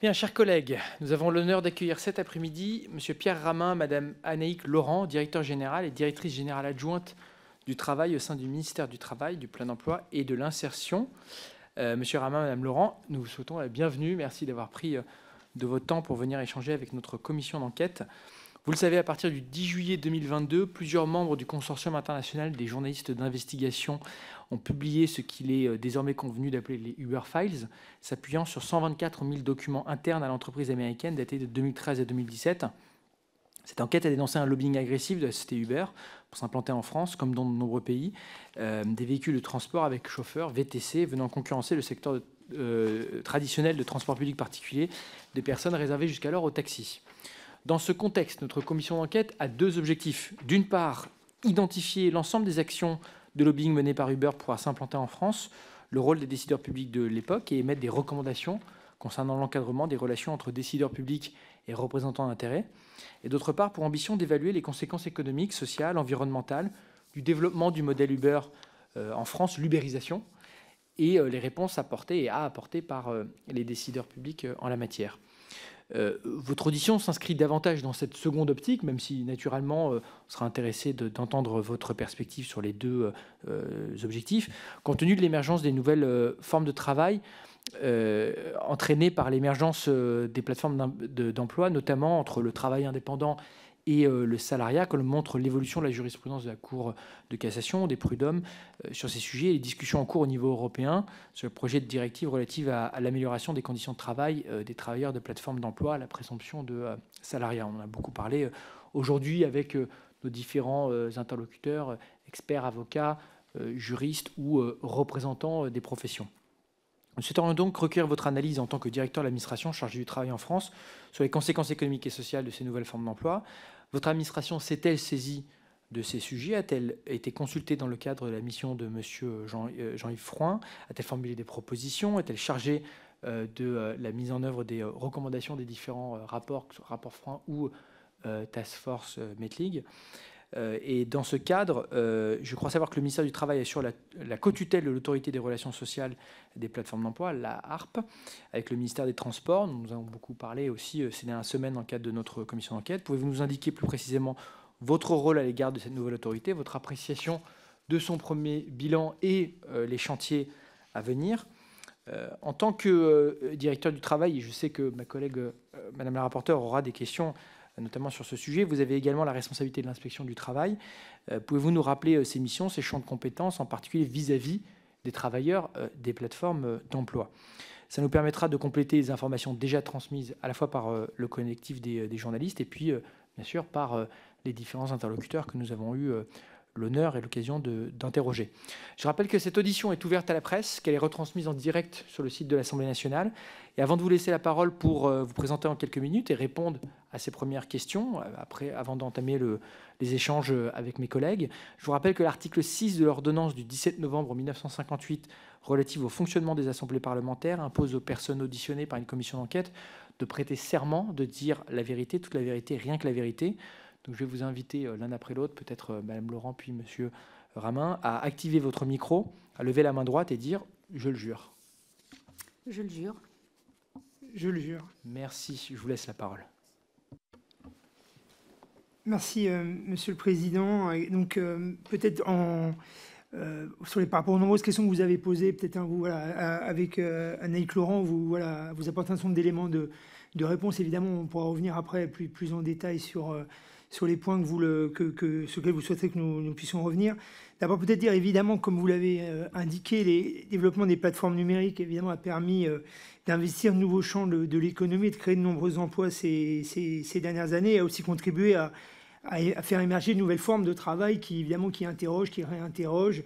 Bien, chers collègues, nous avons l'honneur d'accueillir cet après-midi M. Pierre Ramin, Mme Anaïque Laurent, directeur général et directrice générale adjointe du Travail au sein du ministère du Travail, du Plein Emploi et de l'Insertion. Euh, Monsieur Ramin, Madame Laurent, nous vous souhaitons la bienvenue. Merci d'avoir pris euh, de votre temps pour venir échanger avec notre commission d'enquête. Vous le savez, à partir du 10 juillet 2022, plusieurs membres du Consortium international des journalistes d'investigation ont publié ce qu'il est euh, désormais convenu d'appeler les Uber Files, s'appuyant sur 124 000 documents internes à l'entreprise américaine datés de 2013 à 2017. Cette enquête a dénoncé un lobbying agressif de la société Uber pour s'implanter en France, comme dans de nombreux pays, euh, des véhicules de transport avec chauffeur, VTC, venant concurrencer le secteur euh, traditionnel de transport public particulier des personnes réservées jusqu'alors aux taxis. Dans ce contexte, notre commission d'enquête a deux objectifs. D'une part, identifier l'ensemble des actions de lobbying menées par Uber pour s'implanter en France, le rôle des décideurs publics de l'époque et émettre des recommandations concernant l'encadrement des relations entre décideurs publics et représentants d'intérêts, et d'autre part pour ambition d'évaluer les conséquences économiques, sociales, environnementales du développement du modèle Uber euh, en France, l'ubérisation, et euh, les réponses apportées et à apporter par euh, les décideurs publics en la matière. Euh, votre audition s'inscrit davantage dans cette seconde optique, même si naturellement euh, on sera intéressé d'entendre votre perspective sur les deux euh, objectifs, compte tenu de l'émergence des nouvelles formes de travail. entraînées par l'émergence des plateformes d'emploi, notamment entre le travail indépendant et euh, le salariat, comme montre l'évolution de la jurisprudence de la Cour de cassation, des prud'hommes euh, sur ces sujets, et les discussions en cours au niveau européen sur le projet de directive relative à, l'amélioration des conditions de travail euh, des travailleurs de plateformes d'emploi, la présomption de salariat. On en a beaucoup parlé aujourd'hui avec nos différents interlocuteurs, experts, avocats, juristes ou représentants des professions. Nous souhaiterions donc recueillir votre analyse en tant que directeur de l'administration chargée du travail en France sur les conséquences économiques et sociales de ces nouvelles formes d'emploi. Votre administration s'est-elle saisie de ces sujets A-t-elle été consultée dans le cadre de la mission de M. Euh, Jean-Yves Froin A-t-elle formulé des propositions Est-elle chargée euh, de euh, la mise en œuvre des recommandations des différents rapports, rapport Froin ou Task Force Metlig euh, et dans ce cadre, euh, je crois savoir que le ministère du Travail assure la, la co-tutelle de l'autorité des relations sociales des plateformes d'emploi, la ARP, avec le ministère des Transports. Nous avons beaucoup parlé aussi euh, ces dernières semaines dans le cadre de notre commission d'enquête. Pouvez-vous nous indiquer plus précisément votre rôle à l'égard de cette nouvelle autorité, votre appréciation de son premier bilan et les chantiers à venir. en tant que directeur du travail, et je sais que ma collègue, Madame la rapporteure, aura des questions notamment sur ce sujet. Vous avez également la responsabilité de l'inspection du travail. Euh, pouvez-vous nous rappeler euh, ces missions, ces champs de compétences, en particulier vis-à-vis des travailleurs euh, des plateformes d'emploi ça nous permettra de compléter les informations déjà transmises à la fois par le collectif des, journalistes et puis, bien sûr, par les différents interlocuteurs que nous avons eus l'honneur et l'occasion d'interroger. Je rappelle que cette audition est ouverte à la presse, qu'elle est retransmise en direct sur le site de l'Assemblée nationale. Et avant de vous laisser la parole pour euh, vous présenter en quelques minutes et répondre à ces premières questions, euh, après, avant d'entamer les échanges euh, avec mes collègues, je vous rappelle que l'article 6 de l'ordonnance du 17 novembre 1958 relative au fonctionnement des assemblées parlementaires impose aux personnes auditionnées par une commission d'enquête de prêter serment, de dire la vérité, toute la vérité, rien que la vérité donc je vais vous inviter euh, l'un après l'autre, peut-être euh, Madame Laurent puis Monsieur Ramin, à activer votre micro, à lever la main droite et dire Je le jure. Je le jure. Je le jure. Merci, je vous laisse la parole. Merci, euh, Monsieur le Président. donc, peut-être en. sur les, par rapport aux nombreuses questions que vous avez posées, peut-être hein, avec Anaïc Laurent, vous, voilà, apportez un certain nombre d'éléments de, réponse. Évidemment, on pourra revenir après plus en détail sur sur les points que vous que, sur lesquels vous souhaitez que nous, puissions revenir. D'abord, peut-être dire évidemment, comme vous l'avez euh, indiqué, le développement des plateformes numériques évidemment a permis euh, d'investir de nouveaux champs de, l'économie et de créer de nombreux emplois ces, dernières années, et a aussi contribué à, faire émerger de nouvelles formes de travail qui évidemment qui interrogent, qui réinterrogent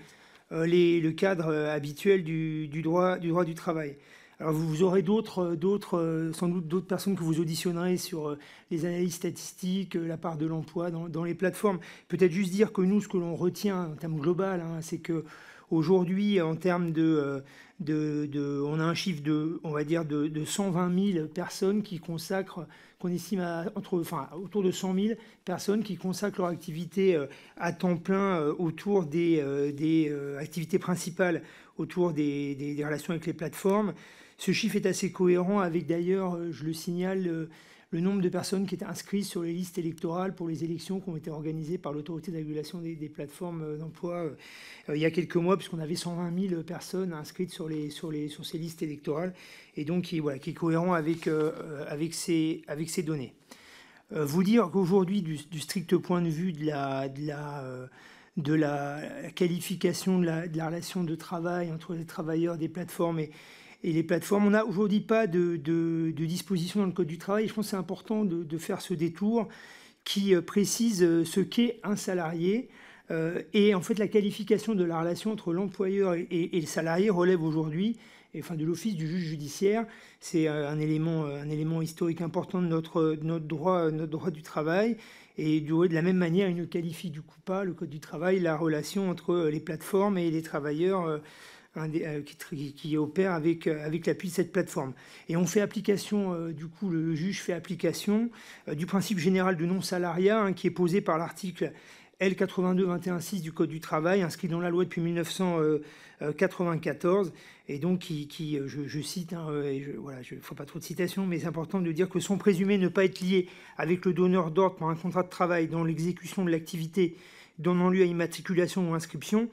euh, le cadre habituel du, droit, du droit du travail. Alors vous aurez euh, euh, sans doute d'autres personnes que vous auditionnerez sur euh, les analyses statistiques, la part de l'emploi dans, les plateformes. Peut-être juste dire que nous, ce que l'on retient en termes global, hein, c'est que aujourd'hui, en termes de, on a un chiffre de, on va dire de, 120 000 personnes qui consacrent, qu'on estime à autour de 100 000 personnes qui consacrent leur activité à temps plein autour des, activités principales, autour des relations avec les plateformes. Ce chiffre est assez cohérent avec d'ailleurs, euh, je le signale, euh, le nombre de personnes qui étaient inscrites sur les listes électorales pour les élections qui ont été organisées par l'autorité de régulation des, plateformes euh, d'emploi il y a quelques mois, puisqu'on avait 120 000 personnes inscrites sur, ces listes électorales, et donc qui, voilà, qui est cohérent avec, ces, données. vous dire qu'aujourd'hui, du, strict point de vue de la... qualification de la, de la relation de travail entre les travailleurs des plateformes et, et les plateformes. On n'a aujourd'hui pas de, disposition dans le Code du travail. Je pense que c'est important de, faire ce détour qui euh, précise euh, ce qu'est un salarié. Euh, et en fait, la qualification de la relation entre l'employeur et, le salarié relève aujourd'hui enfin, de l'office du juge judiciaire. C'est un élément, un élément historique important de notre, droit, notre droit du travail. Et de la même manière, il ne qualifie du coup pas le Code du travail, la relation entre les plateformes et les travailleurs. Euh, qui, opère avec, euh, avec l'appui de cette plateforme. Et on fait application, euh, du coup, le juge fait application du principe général de non-salariat hein, qui est posé par l'article L82-21-6 du Code du travail, inscrit dans la loi depuis 1994, et donc qui, qui je, cite, il hein, voilà, je ne faut pas trop de citations, mais c'est important de dire que son présumé ne pas être lié avec le donneur d'ordre pour un contrat de travail dans l'exécution de l'activité donnant lieu à immatriculation ou inscription,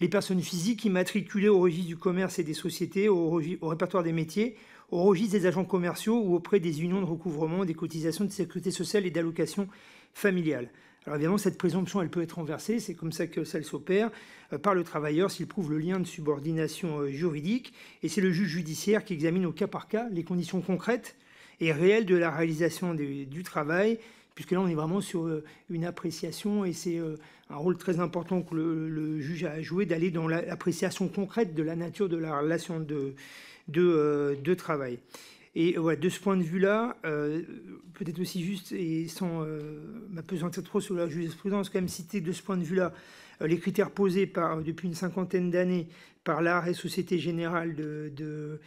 les personnes physiques immatriculées au registre du commerce et des sociétés, au, répertoire des métiers, au registre des agents commerciaux ou auprès des unions de recouvrement des cotisations de sécurité sociale et d'allocations familiales. Alors évidemment, cette présomption, elle peut être renversée, c'est comme ça que celle s'opère, euh, par le travailleur s'il prouve le lien de subordination euh, juridique, et c'est le juge judiciaire qui examine au cas par cas les conditions concrètes et réelles de la réalisation du travail, puisque là on est vraiment sur euh, une appréciation et c'est euh, un rôle très important que le, juge a joué d'aller dans l'appréciation concrète de la nature de la relation de, euh, travail. Et ouais, de ce point de vue-là, peut-être aussi juste, et sans m'apesantir trop sur la jurisprudence, quand même citer de ce point de vue-là les critères posés par, depuis une cinquantaine d'années par l'art et Société Générale de,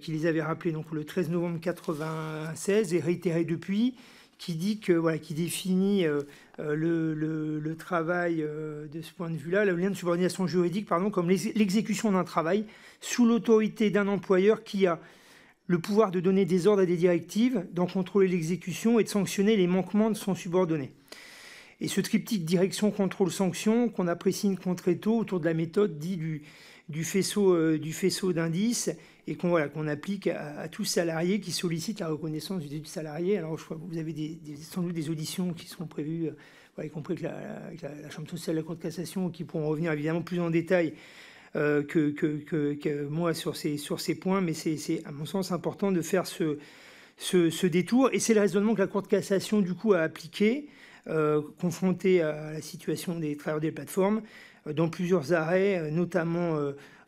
qui les avait rappelés donc, le 13 novembre 1996 et réitérés depuis qui dit que voilà, qui définit euh, euh, le, travail euh, de ce point de vue-là, le lien de subordination juridique, pardon, comme l'exécution d'un travail sous l'autorité d'un employeur qui a le pouvoir de donner des ordres à des directives, d'en contrôler l'exécution et de sanctionner les manquements de son subordonné. Et ce triptyque direction, contrôle, sanction qu'on apprécie une contre tôt autour de la méthode dit du, du faisceau, du faisceau d'indices et qu'on applique à, tous salariés qui sollicitent la reconnaissance du, salarié. Alors, je crois que vous avez sans doute des auditions qui seront prévues, voilà, euh, y compris avec la, Chambre sociale de la Cour de cassation, qui pourront revenir évidemment plus en détail euh, que, moi sur ces, points, mais c'est à mon sens important de faire ce, détour. Et c'est le raisonnement que la Cour de cassation, du coup, a appliqué, euh, confronté à la situation des travailleurs des plateformes, dans plusieurs arrêts, notamment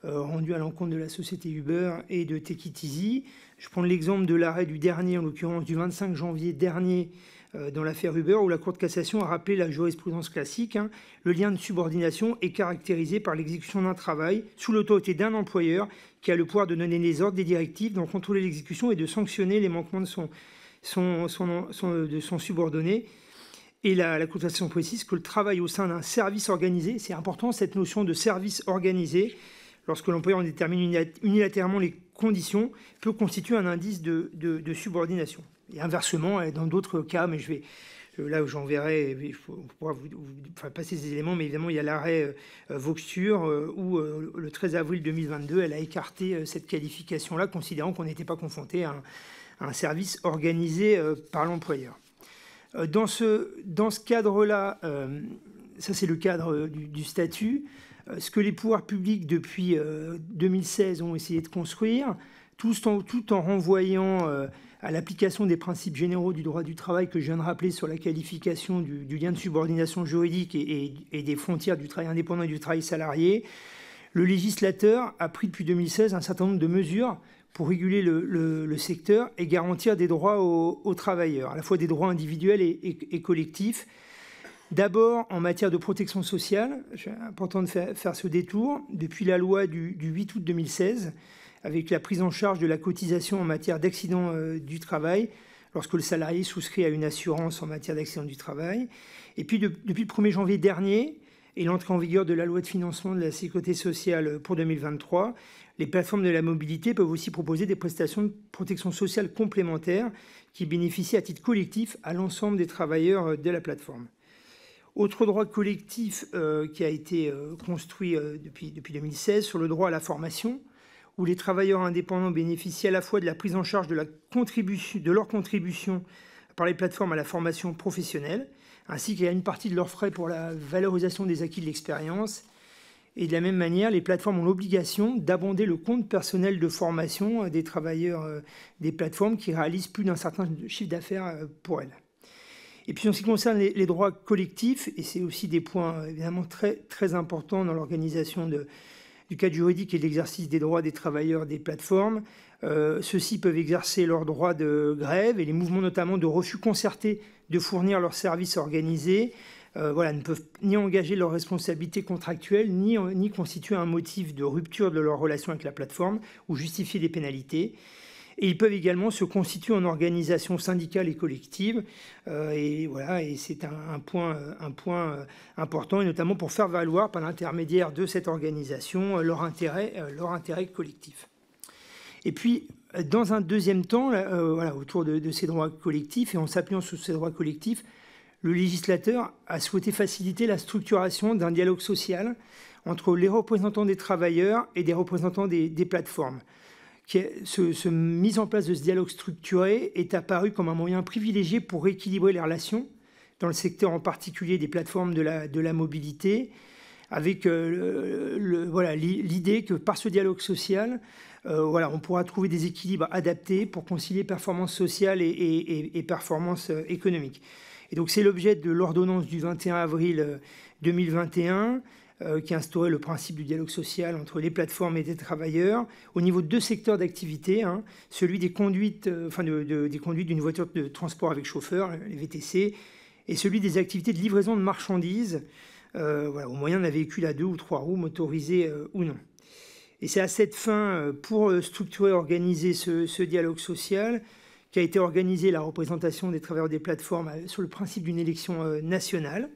euh, rendu à l'encontre de la société Uber et de Tekitizi. Je prends l'exemple de l'arrêt du dernier, en l'occurrence du 25 janvier dernier, euh, dans l'affaire Uber, où la Cour de cassation a rappelé la jurisprudence classique, hein, le lien de subordination est caractérisé par l'exécution d'un travail sous l'autorité d'un employeur qui a le pouvoir de donner les ordres, des directives, d'en contrôler l'exécution et de sanctionner les manquements de son, euh, subordonné. Et la Cour de cassation précise que le travail au sein d'un service organisé, c'est important cette notion de service organisé, lorsque l'employeur détermine unilatéralement les conditions, peut constituer un indice de, subordination. Et inversement, dans d'autres cas, mais je vais euh, là où j'enverrai, on pourra vous, vous passer ces éléments, mais évidemment, il y a l'arrêt euh, Voxture euh, où, euh, le 13 avril 2022, elle a écarté cette qualification-là, considérant qu'on n'était pas confronté à, un, service organisé par l'employeur. Dans ce, dans ce cadre-là, ça c'est le cadre du statut, euh, ce que les pouvoirs publics depuis 2016 euh, ont essayé de construire, tout en, renvoyant euh, à l'application des principes généraux du droit du travail que je viens de rappeler sur la qualification du, lien de subordination juridique et, des frontières du travail indépendant et du travail salarié, le législateur a pris depuis 2016 un certain nombre de mesures pour réguler le, secteur et garantir des droits aux, travailleurs, à la fois des droits individuels et collectifs. D'abord, en matière de protection sociale, c'est important de faire, ce détour, depuis la loi du, 8 août 2016, avec la prise en charge de la cotisation en matière d'accident euh, du travail, lorsque le salarié souscrit à une assurance en matière d'accident du travail. Et puis, depuis le 1er janvier dernier, et l'entrée en vigueur de la loi de financement de la sécurité sociale pour 2023, les plateformes de la mobilité peuvent aussi proposer des prestations de protection sociale complémentaires qui bénéficient à titre collectif à l'ensemble des travailleurs euh, de la plateforme. Autre droit collectif euh, qui a été euh, construit euh, depuis, depuis 2016 sur le droit à la formation, où les travailleurs indépendants bénéficient à la fois de la prise en charge de, de leur contribution par les plateformes à la formation professionnelle, ainsi qu'à une partie de leurs frais pour la valorisation des acquis de l'expérience. Et de la même manière, les plateformes ont l'obligation d'abonder le compte personnel de formation des travailleurs des plateformes qui réalisent plus d'un certain chiffre d'affaires pour elles. Et puis en ce qui concerne les, droits collectifs, et c'est aussi des points euh, évidemment très, très importants dans l'organisation du cadre juridique et de l'exercice des droits des travailleurs des plateformes, euh, ceux-ci peuvent exercer leurs droits de grève et les mouvements notamment de refus concertés de fournir leurs services organisés euh, ne peuvent ni engager leurs responsabilités contractuelles, ni, ni constituer un motif de rupture de leur relation avec la plateforme ou justifier des pénalités. Et ils peuvent également se constituer en organisations syndicales et collectives. Euh, et voilà, et c'est un, point, euh, euh, important, et notamment pour faire valoir par l'intermédiaire de cette organisation leur intérêt, leur intérêt collectif. Et puis, dans un deuxième temps, autour de, ces droits collectifs et en s'appuyant sur ces droits collectifs, le législateur a souhaité faciliter la structuration d'un dialogue social entre les représentants des travailleurs et des représentants des plateformes qui ce, mise en place de ce dialogue structuré est apparu comme un moyen privilégié pour rééquilibrer les relations dans le secteur en particulier des plateformes de la, mobilité, avec euh, l'idée que par ce dialogue social, euh, on pourra trouver des équilibres adaptés pour concilier performance sociale et, et performance euh, économique. Et donc c'est l'objet de l'ordonnance du 21 avril 2021 euh, qui instaurait le principe du dialogue social entre les plateformes et les travailleurs, au niveau de deux secteurs d'activité, hein, celui des conduites, euh, enfin des d'une voiture de transport avec chauffeur, les VTC, et celui des activités de livraison de marchandises, euh, voilà, au moyen d'un véhicule à deux ou trois roues motorisé ou non. Et c'est à cette fin, pour structurer, organiser ce, ce dialogue social, qu'a été organisée la représentation des travailleurs des plateformes sur le principe d'une élection nationale.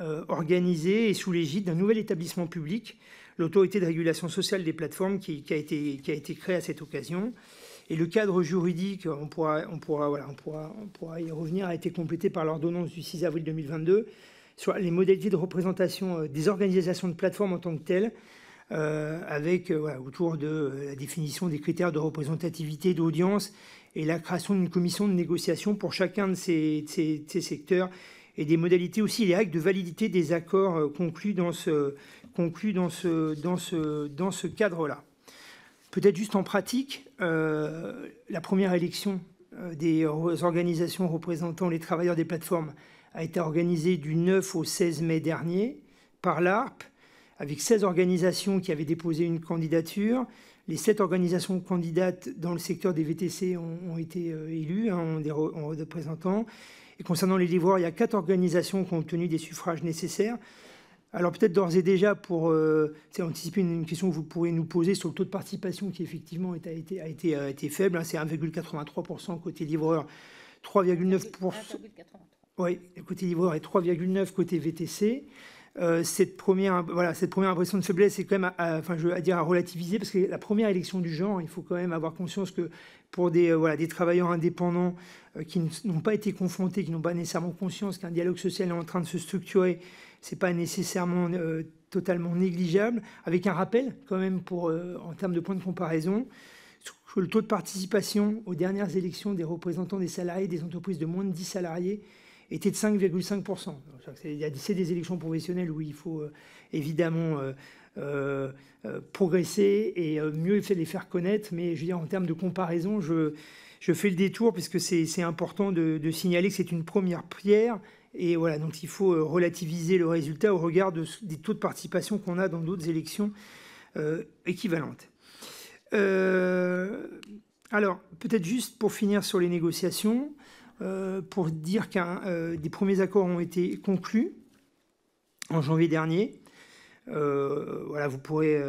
Euh, organisé et sous l'égide d'un nouvel établissement public, l'autorité de régulation sociale des plateformes qui, a été, créée à cette occasion. Et le cadre juridique, on pourra, y revenir, a été complété par l'ordonnance du 6 avril 2022 sur les modalités de représentation euh, des organisations de plateformes en tant que telles, euh, avec autour de la définition des critères de représentativité, d'audience et la création d'une commission de négociation pour chacun de ces, de ces secteurs et des modalités aussi, les règles de validité des accords euh, conclus dans ce, conclus dans ce, dans ce, dans ce cadre-là. Peut-être juste en pratique, euh, la première élection euh, des organisations représentant les travailleurs des plateformes a été organisée du 9 au 16 mai dernier par l'ARP, avec 16 organisations qui avaient déposé une candidature. Les 7 organisations candidates dans le secteur des VTC ont, été élues, hein, en ont représentants concernant les livreurs, il y a quatre organisations qui ont obtenu des suffrages nécessaires. Alors peut-être d'ores et déjà, pour euh, anticiper une, question que vous pourrez nous poser sur le taux de participation qui effectivement a, été, faible, hein. c'est 1,83% côté livreur, 3,9%. Oui, côté livreur et 3,9% côté VTC. Euh, cette, première, voilà, cette première impression de faiblesse est quand même, euh, à, je dire, relativiser, parce que la première élection du genre, il faut quand même avoir conscience que pour des, euh, des travailleurs indépendants qui n'ont pas été confrontés, qui n'ont pas nécessairement conscience qu'un dialogue social est en train de se structurer, ce n'est pas nécessairement totalement négligeable, avec un rappel quand même pour, en termes de points de comparaison le taux de participation aux dernières élections des représentants des salariés des entreprises de moins de 10 salariés était de 5,5%. C'est des élections professionnelles où il faut euh, évidemment euh, euh, progresser et mieux les faire connaître, mais je veux dire, en termes de comparaison, je, fais le détour puisque c'est important de, signaler que c'est une première pierre. Et voilà, donc il faut relativiser le résultat au regard des taux de participation qu'on a dans d'autres élections équivalentes. alors, peut-être juste pour finir sur les négociations, euh, pour dire que euh, des premiers accords ont été conclus en janvier dernier. Euh, voilà, vous pourrez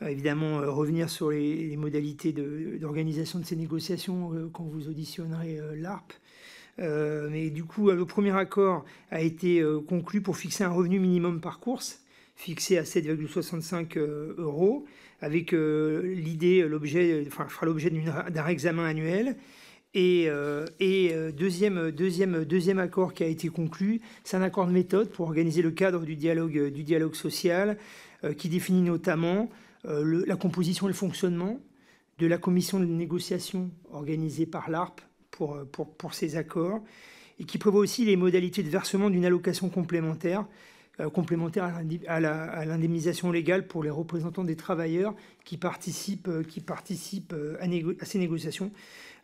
évidemment revenir sur les, modalités d'organisation de, ces négociations quand vous auditionnerez l'ARP. mais du coup, le premier accord a été conclu pour fixer un revenu minimum par course, fixé à 7,65 euros, avec l'idée, l'objet, enfin, fera l'objet d'un examen annuel et, euh, euh, deuxième, accord qui a été conclu, c'est un accord de méthode pour organiser le cadre du dialogue, du dialogue social, euh, qui définit notamment la composition et le fonctionnement de la commission de négociation organisée par l'ARP pour, ces accords, et qui prévoit aussi les modalités de versement d'une allocation complémentaire, complémentaire à l'indemnisation légale pour les représentants des travailleurs qui participent, qui participent à ces négociations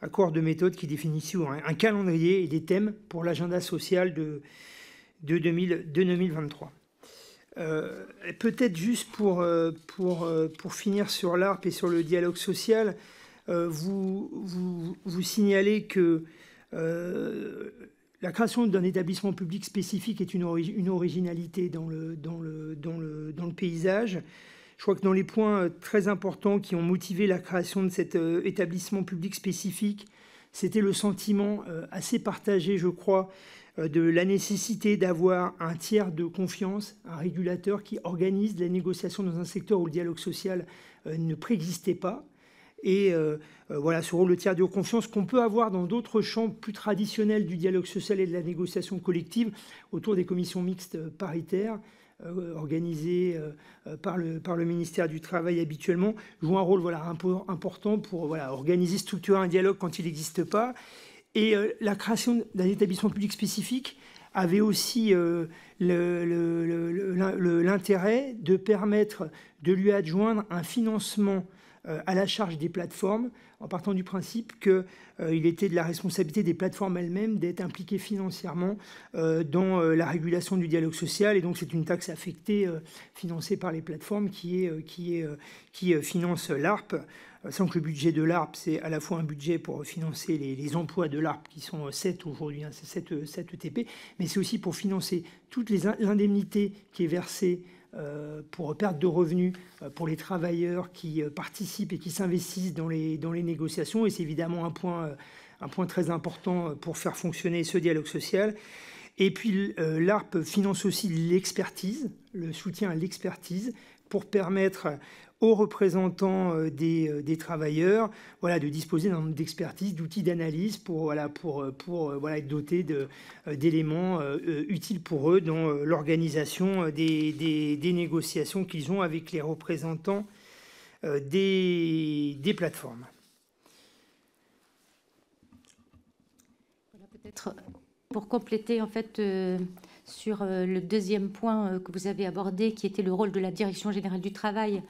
accord de méthode qui définit un calendrier et des thèmes pour l'agenda social de, de, 2023. Euh, peut-être juste pour, euh, pour, euh, pour finir sur l'ARP et sur le dialogue social, vous, vous, vous, signalez que la création d'un établissement public spécifique est une, une originalité dans le, dans le, dans le, dans le paysage. Je crois que dans les points euh, très importants qui ont motivé la création de cet euh, établissement public spécifique, c'était le sentiment euh, assez partagé, je crois, de la nécessité d'avoir un tiers de confiance, un régulateur qui organise la négociation dans un secteur où le dialogue social ne préexistait pas. Et voilà, ce rôle de tiers de confiance qu'on peut avoir dans d'autres champs plus traditionnels du dialogue social et de la négociation collective autour des commissions mixtes paritaires. Euh, organisée euh, euh, par, le, ministère du Travail habituellement, joue un rôle voilà, important pour voilà, organiser, structurer un dialogue quand il n'existe pas. Et la création d'un établissement public spécifique avait aussi l'intérêt de permettre de lui adjoindre un financement à la charge des plateformes en partant du principe qu'il euh, était de la responsabilité des plateformes elles-mêmes d'être impliquées financièrement euh, dans euh, la régulation du dialogue social. Et donc, c'est une taxe affectée financée par les plateformes qui, est, qui, est, qui finance l'ARP. Sans que le budget de l'ARP, c'est à la fois un budget pour financer les, emplois de l'ARP, qui sont 7 aujourd'hui, hein, c'est 7, 7 ETP, mais c'est aussi pour financer toutes les indemnités qui est versée euh, pour perdre de revenus euh, pour les travailleurs qui euh, participent et qui s'investissent dans les, dans les négociations. Et c'est évidemment un point, un point très important pour faire fonctionner ce dialogue social. Et puis l'ARP finance aussi l'expertise, le soutien à l'expertise, pour permettre aux représentants euh, euh, des, travailleurs voilà, de disposer d'un nombre d'expertise, d'outils d'analyse pour, voilà, pour, euh, pour être dotés d'éléments utiles pour eux dans l'organisation des, négociations qu'ils ont avec les représentants des, plateformes. peut-être pour compléter en fait sur le deuxième point que vous avez abordé, qui était le rôle de la Direction générale du travail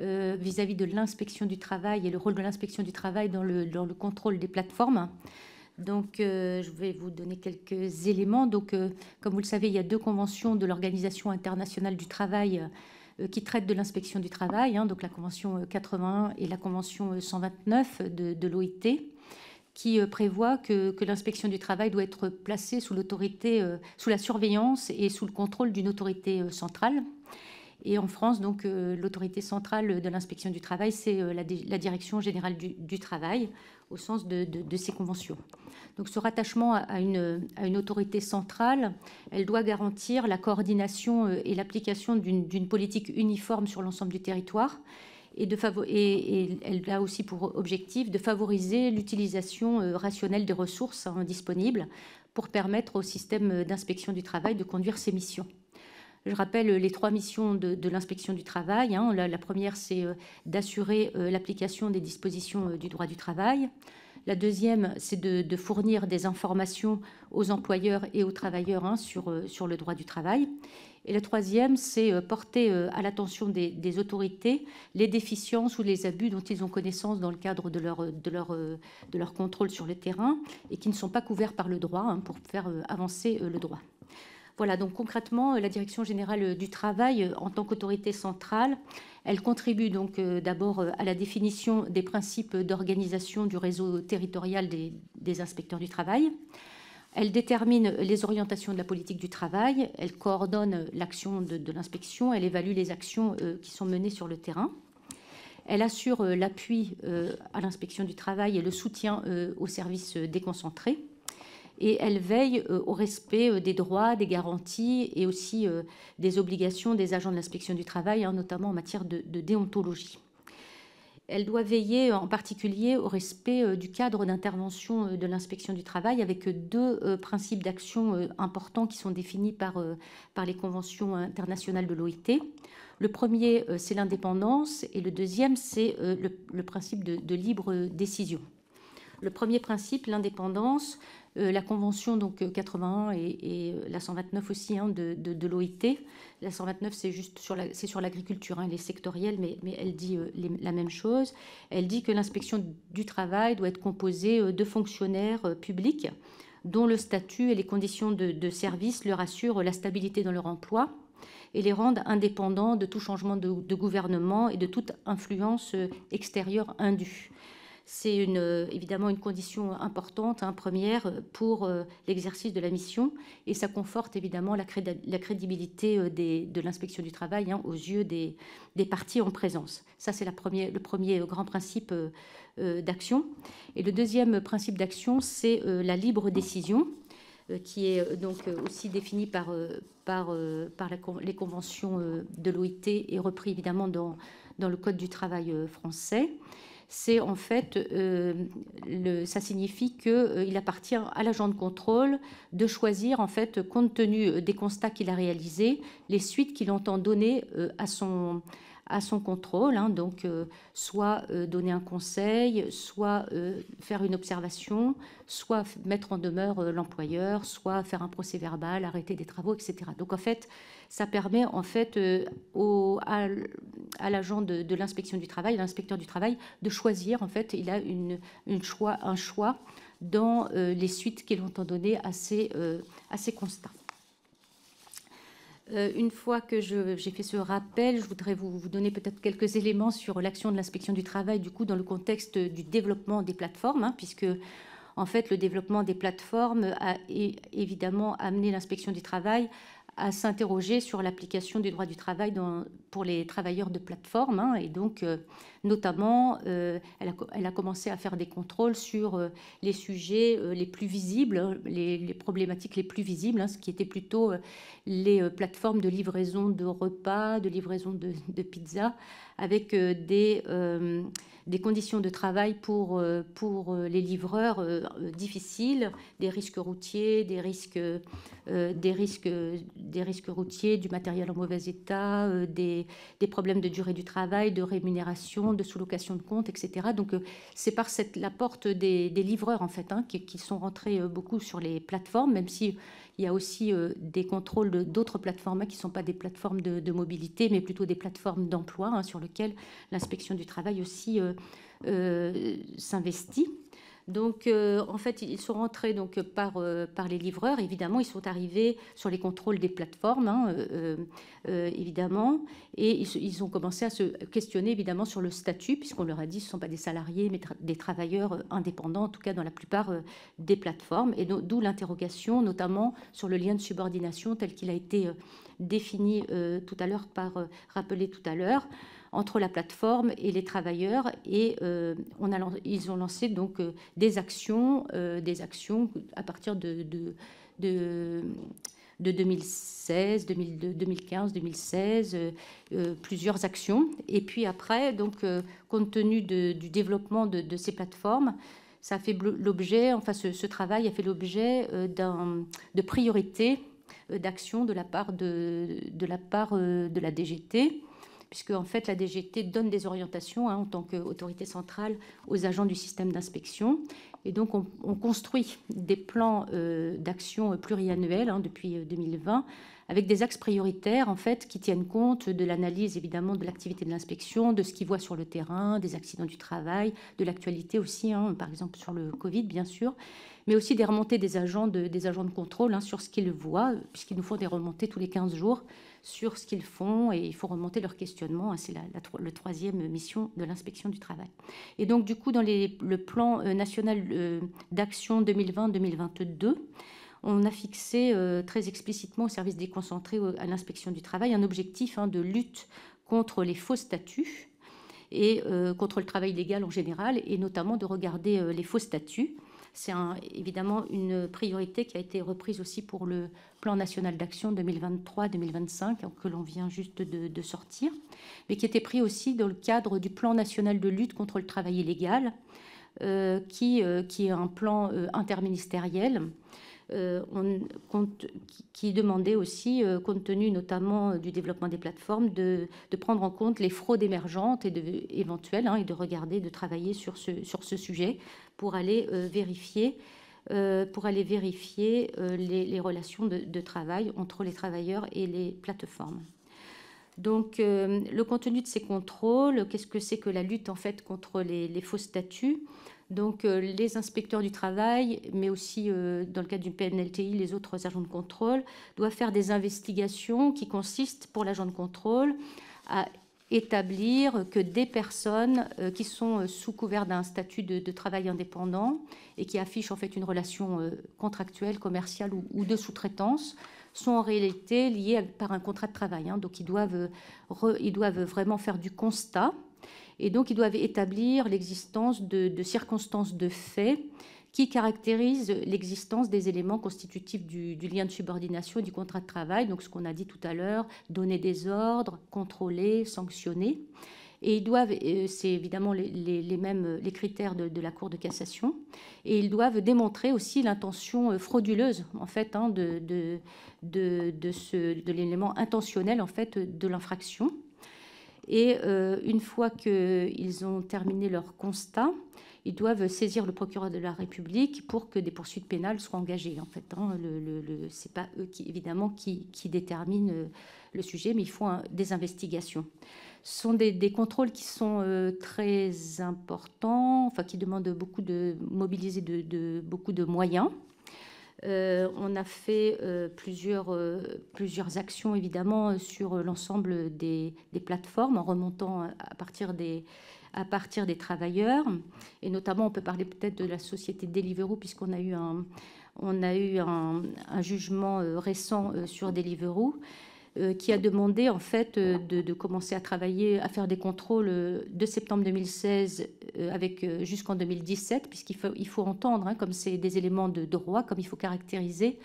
euh, vis-à-vis de l'inspection du travail et le rôle de l'inspection du travail dans le, dans le, contrôle des plateformes. Donc, euh, je vais vous donner quelques éléments. Donc, euh, comme vous le savez, il y a deux conventions de l'Organisation internationale du travail qui traitent de l'inspection du travail, hein, donc la convention 81 et la convention 129 de, l'OIT, qui prévoit que, que l'inspection du travail doit être placée sous l'autorité, sous la surveillance et sous le contrôle d'une autorité centrale. Et en France, donc, euh, l'autorité centrale de l'inspection du travail, c'est euh, la, Direction générale du, travail, au sens de, ces conventions. Donc ce rattachement à une, autorité centrale, elle doit garantir la coordination euh, et l'application d'une politique uniforme sur l'ensemble du territoire. Et, elle a aussi pour objectif de favoriser l'utilisation rationnelle des ressources hein, disponibles pour permettre au système d'inspection du travail de conduire ses missions. Je rappelle euh, les trois missions de, l'inspection du travail. Hein. La, première, c'est euh, d'assurer euh, l'application des dispositions du droit du travail. La deuxième, c'est de, fournir des informations aux employeurs et aux travailleurs hein, sur, le droit du travail. Et la troisième, c'est porter à l'attention des, autorités les déficiences ou les abus dont ils ont connaissance dans le cadre de leur, contrôle sur le terrain et qui ne sont pas couverts par le droit hein, pour faire avancer le droit. Voilà, donc concrètement, euh, la Direction générale euh, du travail, euh, en tant qu'autorité centrale, elle contribue donc d'abord à la définition des principes d'organisation du réseau territorial des, inspecteurs du travail. Elle détermine les orientations de la politique du travail, elle coordonne l'action de l'inspection, elle évalue les actions qui sont menées sur le terrain. Elle assure l'appui à l'inspection du travail et le soutien aux services déconcentrés et elle veille euh, au respect euh, des droits, des garanties et aussi euh, des obligations des agents de l'inspection du travail, hein, notamment en matière de, déontologie. Elle doit veiller en particulier au respect du cadre d'intervention de l'inspection du travail avec deux principes d'action importants qui sont définis par, par les conventions internationales de l'OIT. Le premier, c'est l'indépendance et le deuxième, c'est le, principe de libre décision. Le premier principe, l'indépendance, euh, la Convention donc, 81 euh, et, euh, la 129 aussi hein, de, de, l'OIT. La 129, c'est juste sur l'agriculture, hein, elle est sectorielle, mais, mais elle dit la même chose. Elle dit que l'inspection du travail doit être composée de fonctionnaires publics dont le statut et les conditions de, service leur assurent la stabilité dans leur emploi et les rendent indépendants de tout changement de, de gouvernement et de toute influence extérieure indue. C'est euh, évidemment une condition importante, hein, première, euh, pour euh, l'exercice de la mission et ça conforte évidemment la, crédibilité de l'inspection du travail hein, aux yeux des, parties en présence. Ça, c'est le premier grand principe d'action. Et le deuxième principe d'action, c'est la libre décision qui est donc aussi définie par, les conventions de l'OIT et repris évidemment dans le Code du travail français c'est en fait, euh, ça signifie qu'il euh, appartient à l'agent de contrôle de choisir, en fait, compte tenu euh, des constats qu'il a réalisés, les suites qu'il entend donner à son à son contrôle, hein, donc soit donner un conseil, soit faire une observation, soit mettre en demeure l'employeur, soit faire un procès verbal, arrêter des travaux, etc. Donc en fait, ça permet en fait euh, à, l'agent de, l'inspection du travail, l'inspecteur du travail, de choisir en fait, il a une, choix, un choix dans euh, les suites qu'il entend donner à ces, euh, constats. une fois que j'ai fait ce rappel, je voudrais vous, donner peut-être quelques éléments sur l'action de l'inspection du travail, du coup, dans le contexte du développement des plateformes, hein, puisque, en fait, le développement des plateformes a évidemment amené l'inspection du travail à s'interroger sur l'application du droit du travail pour les travailleurs de plateforme. Hein, et donc, euh, notamment, euh, elle, a, commencé à faire des contrôles sur euh, les sujets les plus visibles, hein, les, problématiques les plus visibles, hein, ce qui était plutôt les plateformes de livraison de repas, de livraison de, de pizza, avec euh, euh, des, conditions de travail pour, euh, pour les livreurs difficiles, des risques routiers, des risques, des, risques, des risques routiers, du matériel en mauvais état, des, problèmes de durée du travail, de rémunération, de sous-location de compte, etc. Donc c'est par cette, la porte des, livreurs en fait hein, qui, qui, sont rentrés beaucoup sur les plateformes, même si il y a aussi euh, des contrôles d'autres plateformes qui ne sont pas des plateformes de, mobilité, mais plutôt des plateformes d'emploi hein, sur lesquelles l'inspection du travail aussi euh, euh, s'investit. Donc, euh, en fait, ils sont rentrés donc, euh, par, les livreurs. Évidemment, ils sont arrivés sur les contrôles des plateformes, hein, euh, évidemment. Et ils, ont commencé à se questionner, évidemment, sur le statut, puisqu'on leur a dit que ce ne sont pas des salariés, mais des travailleurs indépendants, en tout cas dans la plupart des plateformes. Et d'où l'interrogation, notamment sur le lien de subordination tel qu'il a été défini tout à l'heure, par rappelé tout à l'heure entre la plateforme et les travailleurs. Et euh, on a, ils ont lancé donc euh, des actions, euh, des actions à partir de, de, 2016, 2015, 2016, plusieurs actions. Et puis après, donc, compte tenu du développement de, ces plateformes, ça fait l'objet, enfin ce, travail a fait l'objet de priorités d'action de la part de la part de la DGT puisque en fait la DGT donne des orientations hein, en tant qu'autorité centrale aux agents du système d'inspection. Et donc on, construit des plans euh, d'action pluriannuels hein, depuis 2020 euh, avec des axes prioritaires en fait qui tiennent compte de l'analyse évidemment de l'activité de l'inspection, de ce qu'ils voient sur le terrain, des accidents du travail, de l'actualité aussi, hein, par exemple sur le Covid bien sûr, mais aussi des remontées des agents de, des agents de contrôle sur ce qu'ils voient, puisqu'ils nous font des remontées tous les 15 jours sur ce qu'ils font et il faut remonter leur questionnement. Hein, c'est la, troisième mission de l'inspection du travail. Et donc, du coup, dans le plan euh, national euh, d'action 2020-2022, on a fixé euh, très explicitement au service déconcentré à l'inspection du travail un objectif hein, de lutte contre les faux statuts et contre le travail légal en général, et notamment de regarder les faux statuts c'est évidemment une priorité qui a été reprise aussi pour le plan national d'action 2023-2025 hein, que l'on vient juste de, sortir, mais qui était pris aussi dans le cadre du plan national de lutte contre le travail illégal, euh, euh, qui, est un plan euh, interministériel euh, on, compte, qui demandait aussi, euh, compte tenu notamment euh, du développement des plateformes, de, prendre en compte les fraudes émergentes et de, éventuelles hein, et de regarder, de travailler sur ce, sur ce sujet pour aller vérifier pour aller vérifier les, relations de, travail entre les travailleurs et les plateformes. Donc, le contenu de ces contrôles, qu'est-ce que c'est que la lutte en fait contre les, les faux statuts donc euh, les inspecteurs du travail, mais aussi euh, dans le cadre du PNLTI, les autres agents de contrôle, doivent faire des investigations qui consistent pour l'agent de contrôle à établir que des personnes euh, qui sont sous couvert d'un statut de, travail indépendant et qui affichent en fait une relation contractuelle, commerciale ou, de sous-traitance sont en réalité liées par un contrat de travail. Hein. Donc ils doivent vraiment faire du constat et donc, ils doivent établir l'existence de, circonstances de fait qui caractérisent l'existence des éléments constitutifs du, lien de subordination du contrat de travail. Donc, ce qu'on a dit tout à l'heure, donner des ordres, contrôler, sanctionner. Et ils doivent, euh, c'est évidemment les, les, mêmes euh, critères de, la Cour de cassation, et ils doivent démontrer aussi l'intention euh, frauduleuse en fait hein, de, de l'élément intentionnel en fait de l'infraction. Et euh, une fois qu'ils ont terminé leur constat, ils doivent saisir le procureur de la République pour que des poursuites pénales soient engagées. En fait, hein. le, c'est pas eux qui, évidemment, qui, déterminent euh, le sujet, mais ils font euh, des investigations. Ce sont des, contrôles qui sont très importants, enfin qui demandent beaucoup de mobiliser de beaucoup de moyens. Euh, on a fait euh, euh, plusieurs, actions, évidemment, sur l'ensemble des, plateformes, en remontant à partir des, à partir des travailleurs. Et notamment, on peut parler peut-être de la société Deliveroo, puisqu'on a eu un, on a eu un jugement récent sur Deliveroo. Euh, qui a demandé en fait euh, de, commencer à travailler, à faire des contrôles euh, de septembre 2016 avec jusqu'en 2017, puisqu'il faut, entendre, hein, comme c'est des éléments de droit, comme il faut caractériser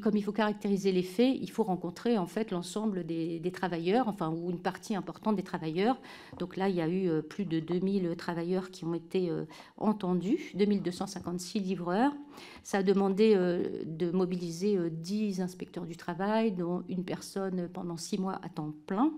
comme il faut caractériser les faits, il faut rencontrer en fait l'ensemble des, travailleurs, enfin ou une partie importante des travailleurs. Donc là, il y a eu euh, plus de 2000 travailleurs qui ont été euh, entendus, 2256 livreurs. Ça a demandé euh, de mobiliser 10 inspecteurs du travail, dont une personne pendant six mois à temps plein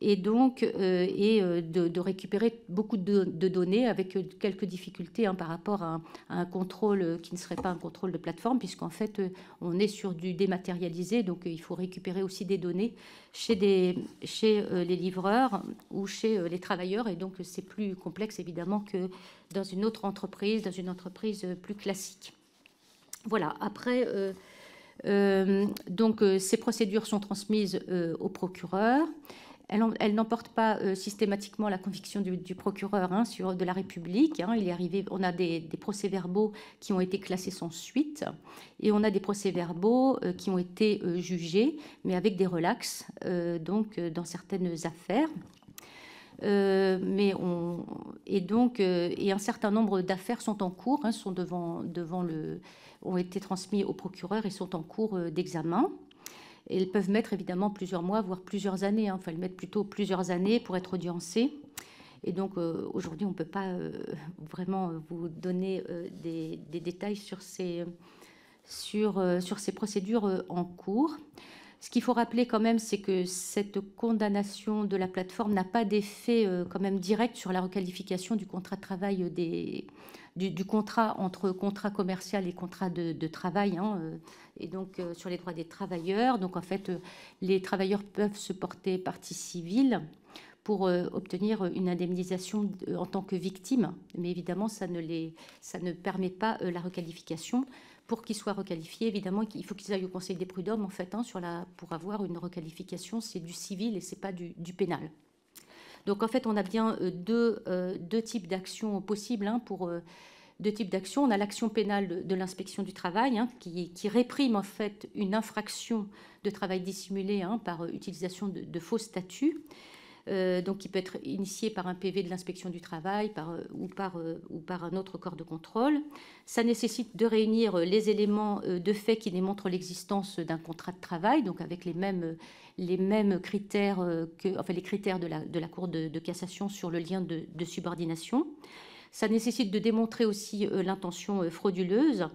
et donc euh, et euh, de, récupérer beaucoup de, données avec euh, quelques difficultés hein, par rapport à un, contrôle qui ne serait pas un contrôle de plateforme, puisqu'en fait on est sur du dématérialisé, donc il faut récupérer aussi des données chez, des, chez les livreurs ou chez les travailleurs, et donc c'est plus complexe évidemment que dans une autre entreprise, dans une entreprise plus classique. Voilà, après... donc, ces procédures sont transmises au procureur. Elle, n'emporte pas euh, systématiquement la conviction du, procureur hein, sur, de la République. Hein. il est arrivé, on a des, procès-verbaux qui ont été classés sans suite et on a des procès-verbaux euh, qui ont été euh, jugés, mais avec des relaxes donc, dans certaines affaires. mais et donc et un certain nombre d'affaires sont en cours, hein, sont devant, le, ont été transmises au procureur et sont en cours d'examen. Et elles peuvent mettre évidemment plusieurs mois, voire plusieurs années. Hein. Enfin, elles mettent plutôt plusieurs années pour être audiencées. Et donc euh, aujourd'hui, on ne peut pas euh, vraiment euh, vous donner des, des, détails sur ces, sur, sur ces procédures en cours. Ce qu'il faut rappeler quand même, c'est que cette condamnation de la plateforme n'a pas d'effet quand même direct sur la requalification du contrat de travail des, du, contrat entre contrat commercial et contrat de, travail, hein, euh, et donc euh, sur les droits des travailleurs. Donc en fait, euh, les travailleurs peuvent se porter partie civile pour obtenir une indemnisation en tant que victime, mais évidemment, ça ne, les, ça ne permet pas la requalification. Pour qu'ils soient requalifiés, évidemment, il faut qu'ils aillent au Conseil des prud'hommes, en fait, hein, sur la, pour avoir une requalification, c'est du civil et c'est pas du, du pénal. Donc en fait, on a bien euh, euh, deux, types d'actions possibles hein, pour euh, deux types d'actions. On a l'action pénale de, l'inspection du travail hein, qui, réprime en fait une infraction de travail dissimulé hein, par utilisation de faux statuts. Euh, donc qui peut être initié par un PV de l'inspection du travail euh, euh, ou, par, un autre corps de contrôle. Ça nécessite de réunir les éléments de fait qui démontrent l'existence d'un contrat de travail, donc avec les mêmes, critères, que, les critères de la, Cour de, cassation sur le lien de subordination. Ça nécessite de démontrer aussi l'intention frauduleuse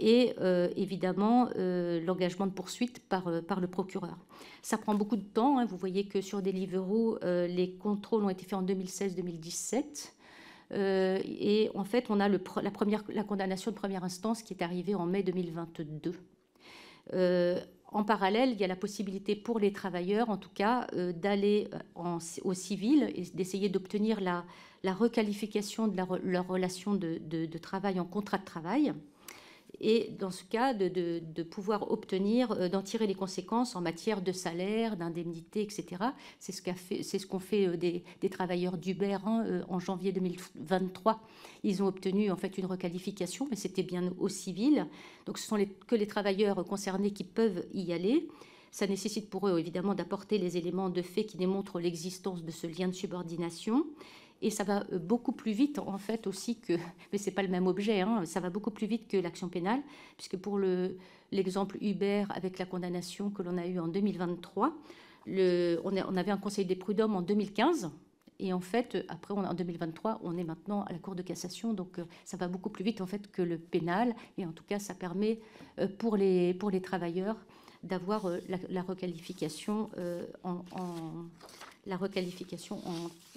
et euh, évidemment euh, l'engagement de poursuite euh, par, le procureur. Ça prend beaucoup de temps. Hein. Vous voyez que sur Deliveroo, les contrôles ont été faits en 2016-2017. et en fait, on a la, première, la, condamnation de première instance qui est arrivée en mai 2022. en parallèle, il y a la possibilité pour les travailleurs, en tout cas, d'aller au civil et d'essayer d'obtenir la, requalification de leur relation de, travail en contrat de travail et dans ce cas de, pouvoir obtenir, euh, d'en tirer les conséquences en matière de salaire, d'indemnité, etc. C'est ce qu'ont fait, ce qu'on fait des, travailleurs d'Uber hein, euh, en janvier 2023. Ils ont obtenu en fait une requalification, mais c'était bien au civil. Donc ce sont les, que les travailleurs concernés qui peuvent y aller. Ça nécessite pour eux évidemment d'apporter les éléments de fait qui démontrent l'existence de ce lien de subordination et ça va euh, beaucoup plus vite en fait aussi que, mais c'est pas le même objet, hein, ça va beaucoup plus vite que l'action pénale, puisque pour l'exemple Uber avec la condamnation que l'on a eue en 2023, le, on, avait un conseil des prud'hommes en 2015. Et en fait, après, en 2023, on est maintenant à la Cour de cassation, donc euh, ça va beaucoup plus vite en fait que le pénal. Et en tout cas, ça permet euh, pour les, travailleurs d'avoir la, requalification en,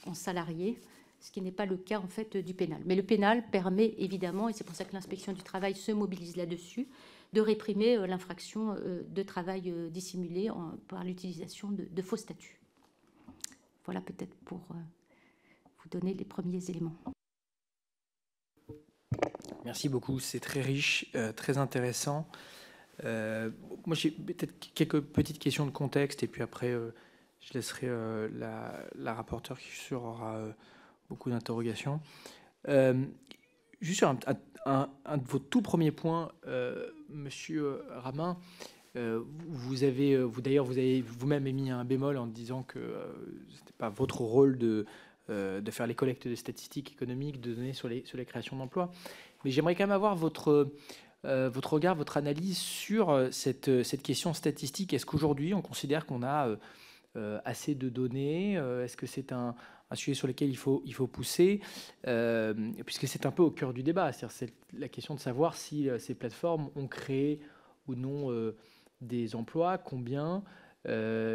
en salarié ce qui n'est pas le cas en fait du pénal. Mais le pénal permet évidemment, et c'est pour ça que l'inspection du travail se mobilise là-dessus, de réprimer euh, l'infraction euh, de travail euh, dissimulé par l'utilisation de, faux statuts. Voilà peut-être pour vous donner les premiers éléments. Merci beaucoup, c'est très riche, très intéressant. moi, j'ai peut-être quelques petites questions de contexte, et puis après, je laisserai la, rapporteure qui aura beaucoup d'interrogations. Euh, juste sur un, de vos tout premiers points, euh, Monsieur Ramin, euh, vous avez, euh, vous d'ailleurs, vous avez vous-même émis un bémol en disant que ce n'était pas votre rôle de, de faire les collectes de statistiques économiques, de données sur, les, sur la création d'emplois. Mais j'aimerais quand même avoir votre, votre regard, votre analyse sur cette, cette question statistique. Est-ce qu'aujourd'hui, on considère qu'on a assez de données Est-ce que c'est un, un sujet sur lequel il faut, il faut pousser, euh, puisque c'est un peu au cœur du débat. C'est la question de savoir si euh, ces plateformes ont créé ou non euh, des emplois, combien,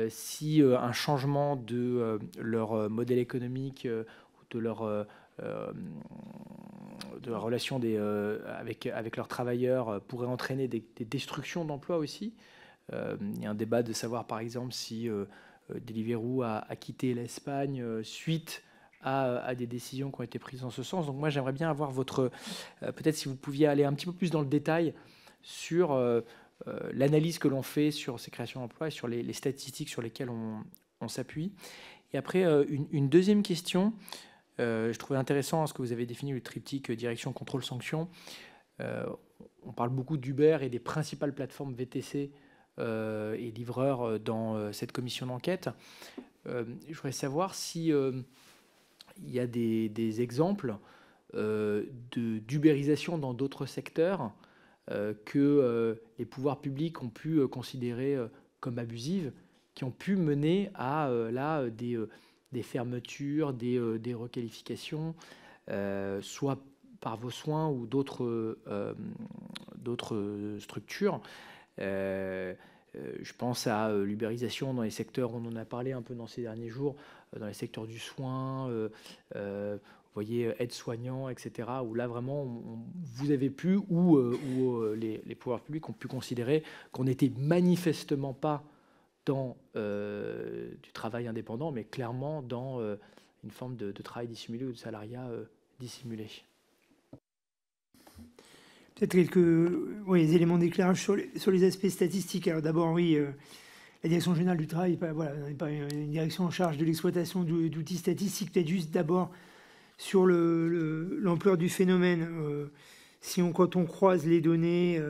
si un changement de leur modèle économique ou de leur... de la relation des, avec, avec leurs travailleurs pourrait entraîner des, des destructions d'emplois aussi. Il y a un débat de savoir par exemple si euh, Deliveroo a, quitté l'Espagne euh, suite à, des décisions qui ont été prises en ce sens. Donc moi j'aimerais bien avoir votre, euh, peut-être si vous pouviez aller un petit peu plus dans le détail sur l'analyse que l'on fait sur ces créations d'emplois et sur les, statistiques sur lesquelles on, s'appuie. Et après, une, deuxième question, je trouvais intéressant ce que vous avez défini, le triptyque direction, contrôle, sanction. on parle beaucoup d'Uber et des principales plateformes VTC euh, et livreur euh, dans euh, cette commission d'enquête. je voudrais savoir si il y a des, des exemples d'ubérisation dans d'autres secteurs que les pouvoirs publics ont pu considérer comme abusives, qui ont pu mener à là des, fermetures, des, requalifications, soit par vos soins ou d'autres structures je pense à euh, l'ubérisation dans les secteurs, on en a parlé un peu dans ces derniers jours, euh, dans les secteurs du soin, euh, vous voyez, aide soignant, etc., où là vraiment, vous avez pu, ou les, pouvoirs publics ont pu considérer qu'on n'était manifestement pas dans du travail indépendant, mais clairement dans une forme de, travail dissimulé ou de salariat dissimulé. Peut-être quelques euh, éléments d'éclairage sur, les aspects statistiques. Alors d'abord, oui, euh, la direction générale du travail n'est pas une direction en charge de l'exploitation d'outils statistiques. Peut-être juste d'abord sur l'ampleur du phénomène. Euh, si on, quand on croise les données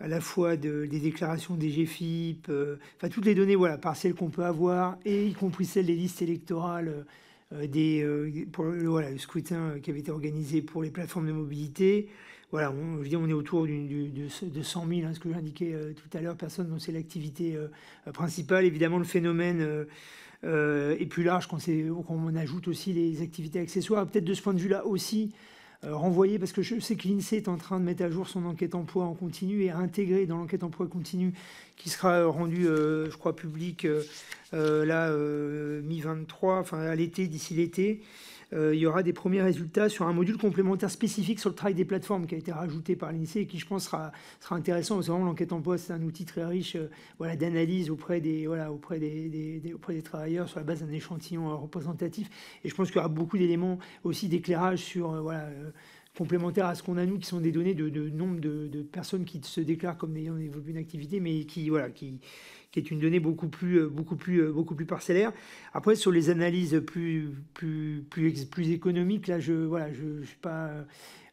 à la fois des déclarations des GFIP, enfin toutes les données voilà, partielles qu'on peut avoir, et y compris celles des listes électorales des, le scrutin qui avait été organisé pour les plateformes de mobilité, voilà, on, on est autour de, 100 000, hein, ce que j'indiquais euh, tout à l'heure, Personne dont c'est l'activité euh, euh, principale. Évidemment, le phénomène est plus large quand, quand, on ajoute aussi les activités accessoires. Peut-être de ce point de vue-là aussi, renvoyer, parce que je sais que l'INSEE est en train de mettre à jour son enquête emploi en continu et intégrer dans l'enquête emploi continue qui sera rendue, je crois, publique là, mi-23, enfin à l'été, d'ici l'été. Euh, il y aura des premiers résultats sur un module complémentaire spécifique sur le travail des plateformes qui a été rajouté par l'INSEE et qui, je pense, sera, intéressant. L'enquête en poste, l'enquête c'est un outil très riche euh, voilà, d'analyse auprès, des, voilà, auprès des, auprès des travailleurs sur la base d'un échantillon euh, représentatif. Et je pense qu'il y aura beaucoup d'éléments aussi d'éclairage sur. voilà, complémentaires à ce qu'on a nous, qui sont des données de, nombre de, personnes qui se déclarent comme ayant évolué une activité, mais qui voilà, qui qui est une donnée beaucoup plus, euh, beaucoup plus, euh, beaucoup plus parcellaire. Après, sur les analyses plus, plus, plus, plus économiques, là, je, voilà, je, suis pas.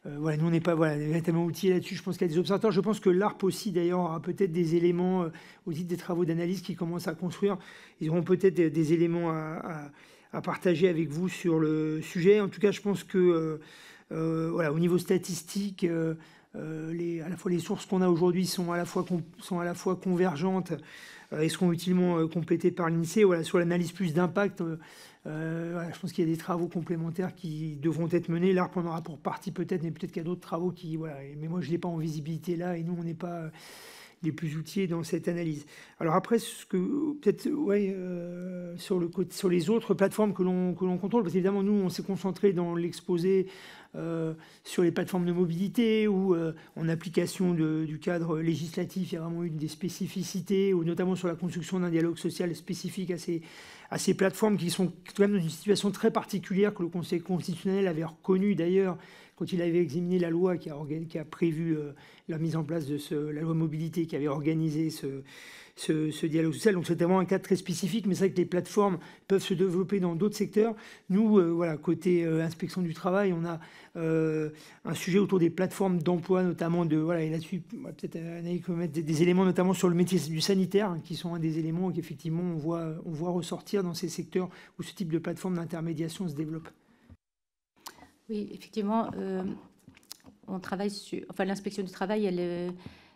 Euh, voilà, nous, on n'est pas voilà, véritablement outillés là-dessus. Je pense qu'il y a des observateurs. Je pense que l'ARP aussi, d'ailleurs, a peut-être des éléments, au titre des travaux d'analyse qui commencent à construire, ils auront peut-être des, éléments à, à, partager avec vous sur le sujet. En tout cas, je pense que, voilà, au niveau statistique, les, à la fois les sources qu'on a aujourd'hui sont, à la fois sont à la fois convergentes et euh, seront utilement euh, complétés par l'INSEE voilà, sur l'analyse plus d'impact. Euh, je pense qu'il y a des travaux complémentaires qui devront être menés. L'ARP en aura pour partie peut-être, mais peut-être qu'il y a d'autres travaux qui. Voilà, mais moi, je ne l'ai pas en visibilité là, et nous, on n'est pas les plus outillés dans cette analyse. Alors après, ce que peut-être ouais, sur, le, sur les autres plateformes que l'on contrôle, parce qu'évidemment, nous, on s'est concentré dans l'exposé euh, sur les plateformes de mobilité ou euh, en application du cadre législatif, il y a vraiment eu des spécificités, ou notamment sur la construction d'un dialogue social spécifique à ces, à ces plateformes qui sont quand même dans une situation très particulière que le Conseil constitutionnel avait reconnu d'ailleurs quand il avait examiné la loi qui a, prévu euh, la mise en place de la loi mobilité qui avait organisé ce, ce, dialogue social. Donc c'est vraiment un cadre très spécifique, mais c'est vrai que les plateformes peuvent se développer dans d'autres secteurs. Nous, euh, voilà, côté euh, inspection du travail, on a euh, un sujet autour des plateformes d'emploi, notamment de voilà, et là-dessus, peut-être mettre des, éléments notamment sur le métier du sanitaire, hein, qui sont un des éléments qu'effectivement on voit, on voit ressortir dans ces secteurs où ce type de plateforme d'intermédiation se développe. Oui, effectivement, on travaille sur, enfin l'inspection du travail, elle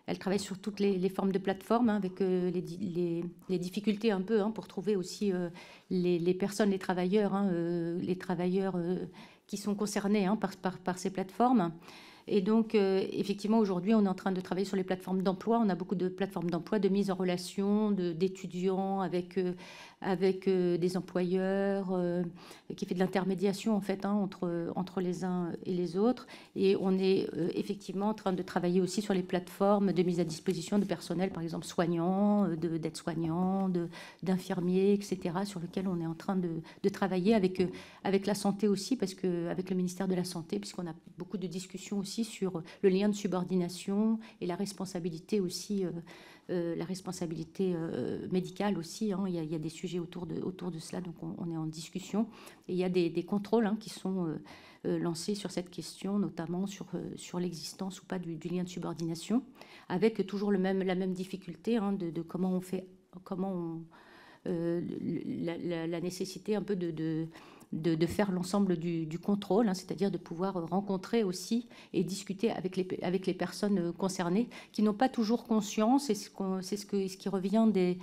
elle travaille sur toutes les, formes de plateformes, hein, avec euh, les, difficultés un peu hein, pour trouver aussi euh, les, personnes, les travailleurs, hein, euh, les travailleurs qui sont concernés par, ces plateformes. Et donc, euh, effectivement, aujourd'hui, on est en train de travailler sur les plateformes d'emploi. On a beaucoup de plateformes d'emploi, de mise en relation d'étudiants avec, euh, avec euh, des employeurs, qui fait de l'intermédiation, en fait, hein, entre, entre les uns et les autres. Et on est effectivement en train de travailler aussi sur les plateformes de mise à disposition de personnel, par exemple soignants, d'aides-soignants, d'infirmiers, etc., sur lesquels on est en train de, de travailler avec, avec la santé aussi, parce que avec le ministère de la Santé, puisqu'on a beaucoup de discussions aussi sur euh, le lien de subordination et la responsabilité aussi, euh, euh, la responsabilité médicale aussi. Hein. Il, y a, des sujets autour de, autour de cela, donc on, est en discussion. Et il y a des, contrôles hein, qui sont lancés sur cette question, notamment sur, sur l'existence ou pas du, lien de subordination, avec toujours le même, la même difficulté hein, de, comment on fait, comment on, la, la, nécessité un peu de, de de, faire l'ensemble du, contrôle, hein, c'est-à-dire de pouvoir rencontrer aussi et discuter avec les, avec les personnes concernées qui n'ont pas toujours conscience, c'est ce, ce, qui revient des,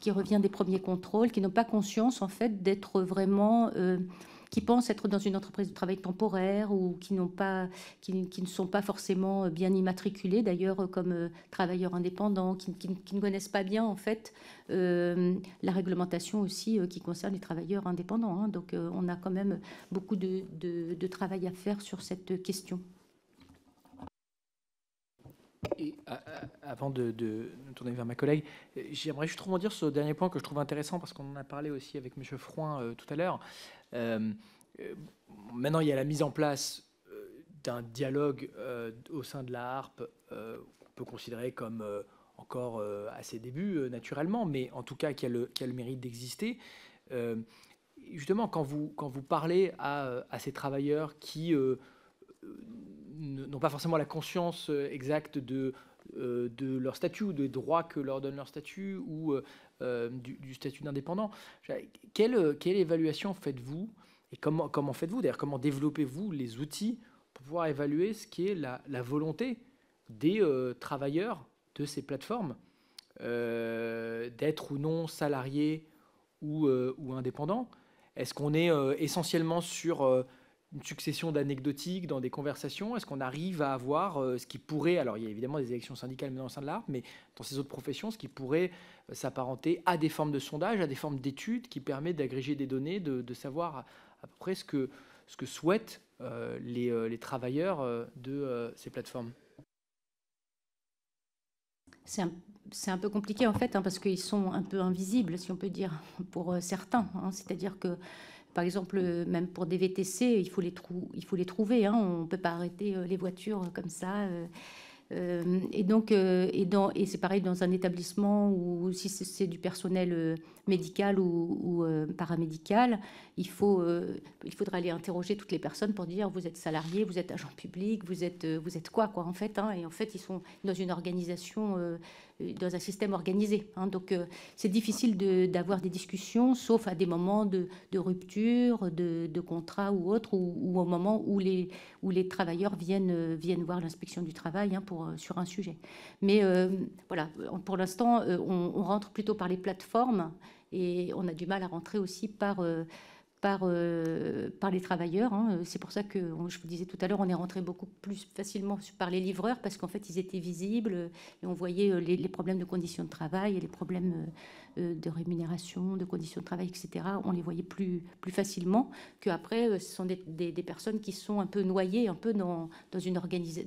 qui revient des premiers contrôles, qui n'ont pas conscience en fait d'être vraiment... Euh, qui pensent être dans une entreprise de travail temporaire ou qui, n'ont pas, qui, ne sont pas forcément bien immatriculés d'ailleurs comme euh, travailleurs indépendants, qui, ne connaissent pas bien en fait euh, la réglementation aussi euh, qui concerne les travailleurs indépendants. Hein. Donc on a quand même beaucoup de, travail à faire sur cette question. Et avant de, tourner vers ma collègue, j'aimerais juste rebondir sur ce dernier point que je trouve intéressant parce qu'on en a parlé aussi avec M. Froin tout à l'heure. Euh, euh, maintenant, il y a la mise en place euh, d'un dialogue au sein de la harpe qu'on peut considérer comme encore à ses débuts, naturellement, mais en tout cas qui a le, mérite d'exister justement, quand vous, quand vous parlez à, ces travailleurs qui n'ont pas forcément la conscience exacte de euh, de leur statut, ou des droits que leur donne leur statut ou euh, euh, du, statut d'indépendant. Quelle, quelle évaluation faites-vous et comment, comment faites-vous D'ailleurs, comment développez-vous les outils pour pouvoir évaluer ce qui est la, volonté des travailleurs de ces plateformes d'être ou non salariés ou, ou indépendants Est-ce qu'on est essentiellement sur une succession d'anecdotiques dans des conversations Est-ce qu'on arrive à avoir euh, ce qui pourrait, alors il y a évidemment des élections syndicales dans le sein de l'art, mais dans ces autres professions, ce qui pourrait euh, s'apparenter à des formes de sondage, à des formes d'études qui permettent d'agréger des données, de, savoir à, peu près ce que, ce que souhaitent euh, les, les, travailleurs de ces plateformes C'est un c'est un peu compliqué en fait, hein, parce qu'ils sont un peu invisibles, si on peut dire, pour certains. Hein. C'est-à-dire que par exemple, euh, même pour des VTC, il faut les, il faut les trouver. Hein. On ne peut pas arrêter euh, les voitures euh, comme ça. et donc, et, c'est pareil dans un établissement où si c'est du personnel médical ou, paramédical, il, faut, il faudra aller interroger toutes les personnes pour dire vous êtes salarié, vous êtes agent public, vous êtes, vous êtes quoi, quoi, en fait. Hein. et en fait, ils sont dans une organisation euh, dans un système organisé. Hein. donc euh, c'est difficile d'avoir des discussions, sauf à des moments de, rupture, de, contrat ou autre, ou, au moment où les, où les travailleurs viennent, euh, viennent voir l'inspection du travail hein, pour, sur un sujet. Mais voilà, pour l'instant, on, rentre plutôt par les plateformes et on a du mal à rentrer aussi par par, euh, par les travailleurs. Hein. C'est pour ça que, je vous disais tout à l'heure, on est rentré beaucoup plus facilement par les livreurs parce qu'en fait, ils étaient visibles et on voyait euh, les, problèmes de conditions de travail et les problèmes euh, de rémunération, de conditions de travail, etc. On les voyait plus, plus facilement qu'après, ce sont des, des, personnes qui sont un peu noyées, un peu dans, dans, une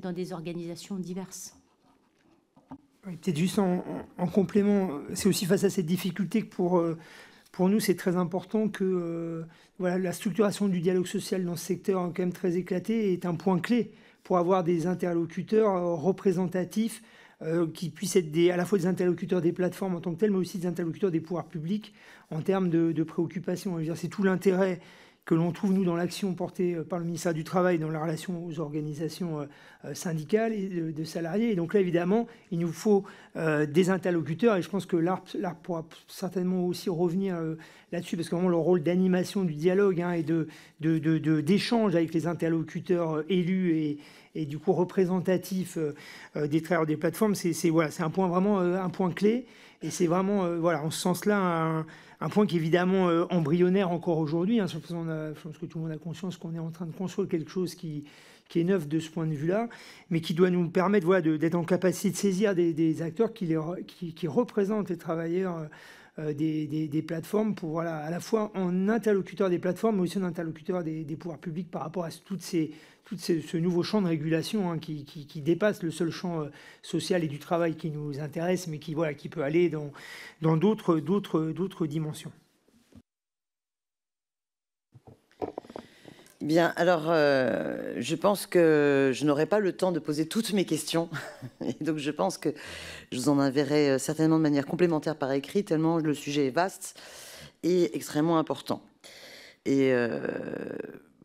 dans des organisations diverses. Peut-être juste en, complément, c'est aussi face à cette difficulté que pour pour nous, c'est très important que euh, voilà, la structuration du dialogue social dans ce secteur quand même très éclaté est un point clé pour avoir des interlocuteurs euh, représentatifs euh, qui puissent être à la fois des interlocuteurs des plateformes en tant que telles, mais aussi des interlocuteurs des pouvoirs publics en termes de, de préoccupations. C'est tout l'intérêt que l'on trouve, nous, dans l'action portée euh, par le ministère du Travail dans la relation aux organisations euh, euh, syndicales et de salariés. Et donc là, évidemment, il nous faut des interlocuteurs, et je pense que l'ARP pourra certainement aussi revenir là-dessus, parce que vraiment, le rôle d'animation du dialogue hein, et d'échange de, avec les interlocuteurs élus et, et du coup représentatif euh, euh, des travailleurs des plateformes, c'est voilà, un point vraiment euh, un point clé. Et c'est vraiment, voilà, en ce sens-là, un, point qui est évidemment embryonnaire encore aujourd'hui. Hein, je pense que tout le monde a conscience qu'on est en train de construire quelque chose qui, qui est neuf de ce point de vue-là, mais qui doit nous permettre voilà, d'être en capacité de saisir des, acteurs qui, les, qui, représentent les travailleurs. des, des, plateformes pour voilà, à la fois en interlocuteur des plateformes mais aussi en interlocuteur des, pouvoirs publics par rapport à toutes ces, tout ce, nouveau champ de régulation hein, qui, dépasse le seul champ euh, social et du travail qui nous intéresse, mais qui, voilà, qui peut aller dans, d'autres, dimensions. Bien, alors euh, je pense que je n'aurai pas le temps de poser toutes mes questions. Et donc je pense que je vous en enverrai euh, certainement de manière complémentaire par écrit, tellement le sujet est vaste et extrêmement important. Et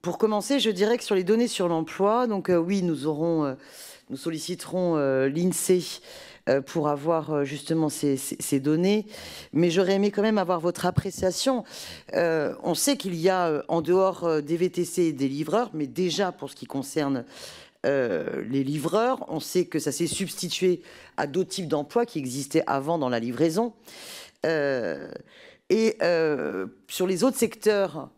pour commencer, je dirais que sur les données sur l'emploi, donc euh, oui, nous euh, solliciterons euh, l'INSEE pour avoir justement ces, données, mais j'aurais aimé quand même avoir votre appréciation. on sait qu'il y a en dehors des VTC et des livreurs, mais déjà pour ce qui concerne les livreurs. On sait que ça s'est substitué à d'autres types d'emplois qui existaient avant dans la livraison. et sur les autres secteurs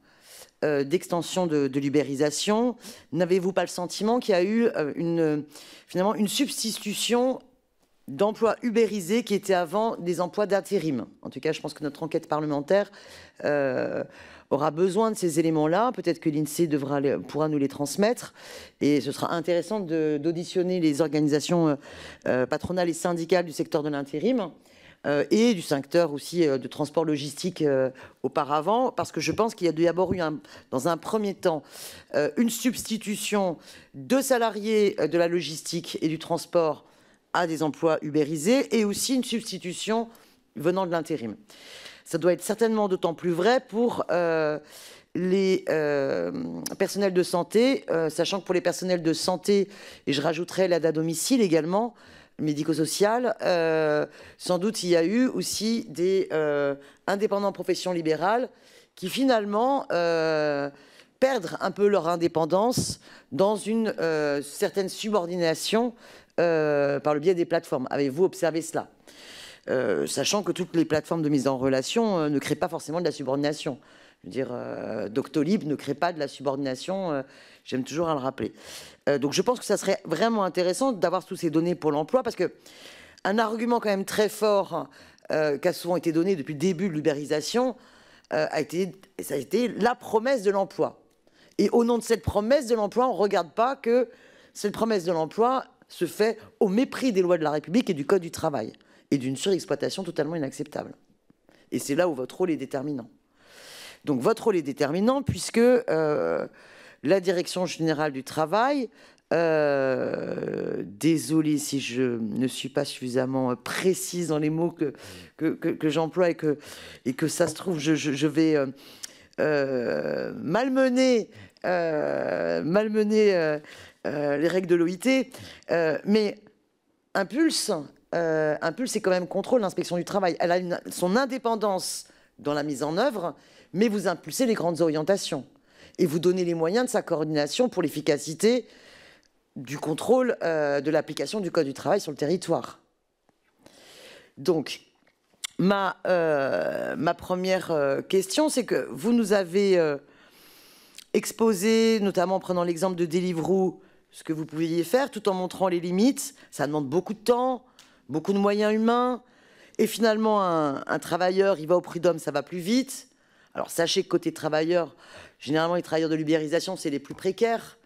euh, d'extension de, de l'ubérisation, n'avez-vous pas le sentiment qu'il y a eu euh, une, finalement une substitution d'emplois ubérisés qui étaient avant des emplois d'intérim En tout cas, je pense que notre enquête parlementaire euh, aura besoin de ces éléments-là. Peut-être que l'INSEE devra, pourra nous les transmettre. Et ce sera intéressant d'auditionner les organisations patronales et syndicales du secteur de l'intérim euh, et du secteur aussi euh, de transport logistique euh, auparavant, parce que je pense qu'il y a d'abord eu, dans un premier temps, une substitution de salariés de la logistique et du transport à des emplois ubérisés et aussi une substitution venant de l'intérim. Ça doit être certainement d'autant plus vrai pour les personnels de santé, sachant que pour les personnels de santé, et je rajouterai l'aide à domicile également, médico social euh, sans doute il y a eu aussi des euh, indépendants professions libérales qui finalement euh, perdent un peu leur indépendance dans une certaine subordination par le biais des plateformes. Avez-vous observé cela Sachant que toutes les plateformes de mise en relation ne créent pas forcément de la subordination. Je veux dire, Doctolib ne crée pas de la subordination J'aime toujours à le rappeler. Euh, donc je pense que ça serait vraiment intéressant d'avoir toutes ces données pour l'emploi parce que un argument quand même très fort euh, qui a souvent été donné depuis le début de l'ubérisation euh, a été ça a été la promesse de l'emploi. Et au nom de cette promesse de l'emploi, on ne regarde pas que cette promesse de l'emploi se fait au mépris des lois de la République et du Code du travail et d'une surexploitation totalement inacceptable. Et c'est là où votre rôle est déterminant. Donc votre rôle est déterminant puisque la Direction générale du travail. Euh, désolé si je ne suis pas suffisamment euh, précise dans les mots que, j'emploie et que, ça se trouve, je, vais euh, euh, malmener, les règles de l'OIT. mais Impulse, Impulse, c'est quand même contrôle l'inspection du travail. Elle a son indépendance dans la mise en œuvre, mais vous impulsez les grandes orientations et vous donner les moyens de sa coordination pour l'efficacité du contrôle euh, de l'application du Code du travail sur le territoire. Donc, ma, euh, première euh, question, c'est que vous nous avez exposé, notamment en prenant l'exemple de Deliveroo, ce que vous pouviez faire, tout en montrant les limites. Ça demande beaucoup de temps, beaucoup de moyens humains. Et finalement, un, travailleur, il va au prix d'homme, ça va plus vite. Alors sachez que côté travailleurs, généralement les travailleurs de l'ubérisation, c'est les plus précaires.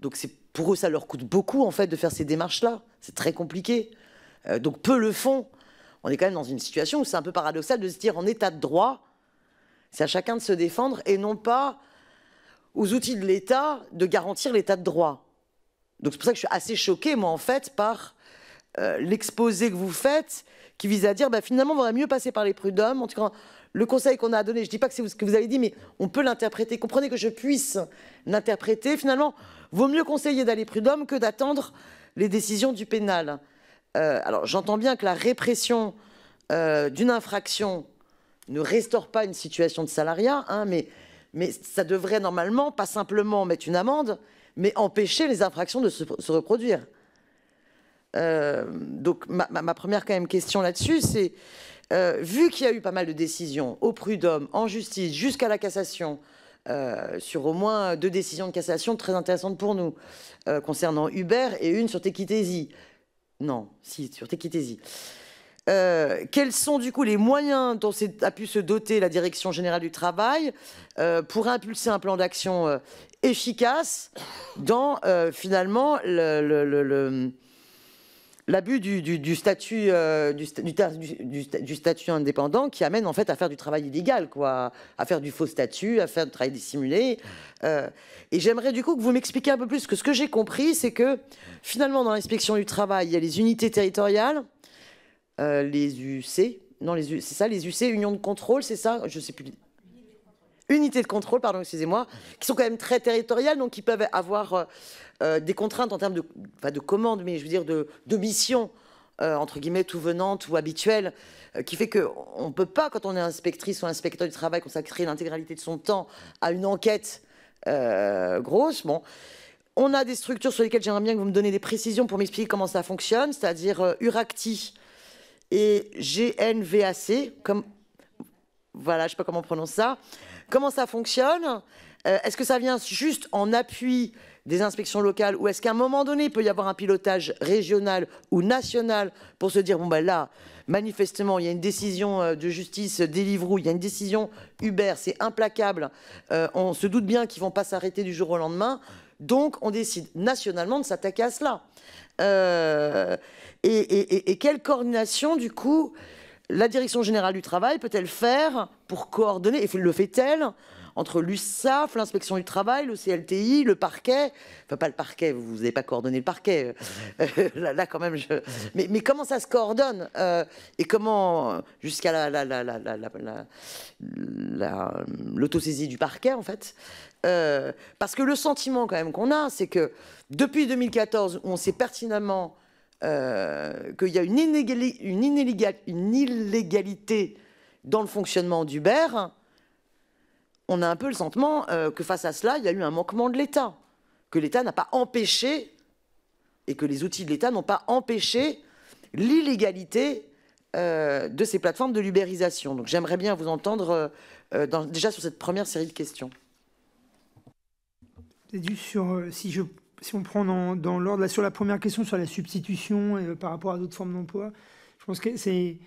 Donc c'est pour eux, ça leur coûte beaucoup en fait de faire ces démarches-là. C'est très compliqué. Euh, donc peu le font. On est quand même dans une situation où c'est un peu paradoxal de se dire en état de droit, c'est à chacun de se défendre et non pas aux outils de l'État de garantir l'état de droit. Donc c'est pour ça que je suis assez choqué moi en fait, par euh, l'exposé que vous faites, qui vise à dire bah, finalement, on va mieux passer par les prud'hommes. En tout cas, le conseil qu'on a donné, je ne dis pas que c'est ce que vous avez dit, mais on peut l'interpréter. Comprenez que je puisse l'interpréter. Finalement, vaut mieux conseiller d'aller prud'homme que d'attendre les décisions du pénal. Euh, alors j'entends bien que la répression euh, d'une infraction ne restaure pas une situation de salariat, hein, mais, ça devrait normalement pas simplement mettre une amende, mais empêcher les infractions de se, reproduire. Euh, donc ma, première quand même question là-dessus, c'est euh, vu qu'il y a eu pas mal de décisions au prud'homme, en justice, jusqu'à la cassation, euh, sur au moins deux décisions de cassation très intéressantes pour nous, euh, concernant Uber et une sur Tequitési. Non, si, sur Tequitési. quels sont du coup les moyens dont a pu se doter la Direction générale du travail pour impulser un plan d'action efficace dans finalement le, le, le, l'abus du, statut euh, du, du, statut indépendant qui amène en fait à faire du travail illégal quoi à faire du faux statut à faire du travail dissimulé mmh. euh, et j'aimerais du coup que vous m'expliquiez un peu plus que ce que j'ai compris c'est que finalement dans l'inspection du travail il y a les unités territoriales euh, les UC non les c'est ça les UC union de contrôle c'est ça je sais plus unités de contrôle, pardon, excusez-moi, qui sont quand même très territoriales, donc qui peuvent avoir euh, euh, des contraintes en termes de, de commandes, mais je veux dire de, missions, euh, entre guillemets, tout venantes ou habituelles, qui fait qu'on ne peut pas, quand on est inspectrice ou inspecteur du travail, consacrer l'intégralité de son temps à une enquête grosse. Bon. On a des structures sur lesquelles j'aimerais bien que vous me donniez des précisions pour m'expliquer comment ça fonctionne, c'est-à-dire URACTI et GNVAC, comme voilà, je sais pas comment on prononce ça. Comment ça fonctionne euh, Est-ce que ça vient juste en appui des inspections locales ou est-ce qu'à un moment donné, il peut y avoir un pilotage régional ou national pour se dire, bon ben là, manifestement, il y a une décision euh, de justice où il y a une décision Uber, c'est implacable, euh, on se doute bien qu'ils vont pas s'arrêter du jour au lendemain, donc on décide nationalement de s'attaquer à cela. et, quelle coordination, du coup, la Direction générale du travail peut-elle faire pour coordonner, et le fait-elle, entre l'USAF, l'inspection du travail, le CLTI, le parquet. Enfin, pas le parquet, vous n'avez pas coordonné le parquet. Euh, là, quand même, je... mais, comment ça se coordonne euh, Et comment, jusqu'à la. la, la, la, du parquet, en fait euh, Parce que le sentiment, quand même, qu'on a, c'est que depuis 2014, on sait pertinemment euh, qu'il y a une, inégalité, une, une, illégalité dans le fonctionnement d'Uber, on a un peu le sentiment euh, que face à cela, il y a eu un manquement de l'État, que l'État n'a pas empêché, et que les outils de l'État n'ont pas empêché l'illégalité euh, de ces plateformes de l'ubérisation. Donc j'aimerais bien vous entendre dans, déjà sur cette première série de questions. C'est sur, si je si on prend dans, l'ordre, sur la première question, sur la substitution euh, par rapport à d'autres formes d'emploi, je pense que c'est,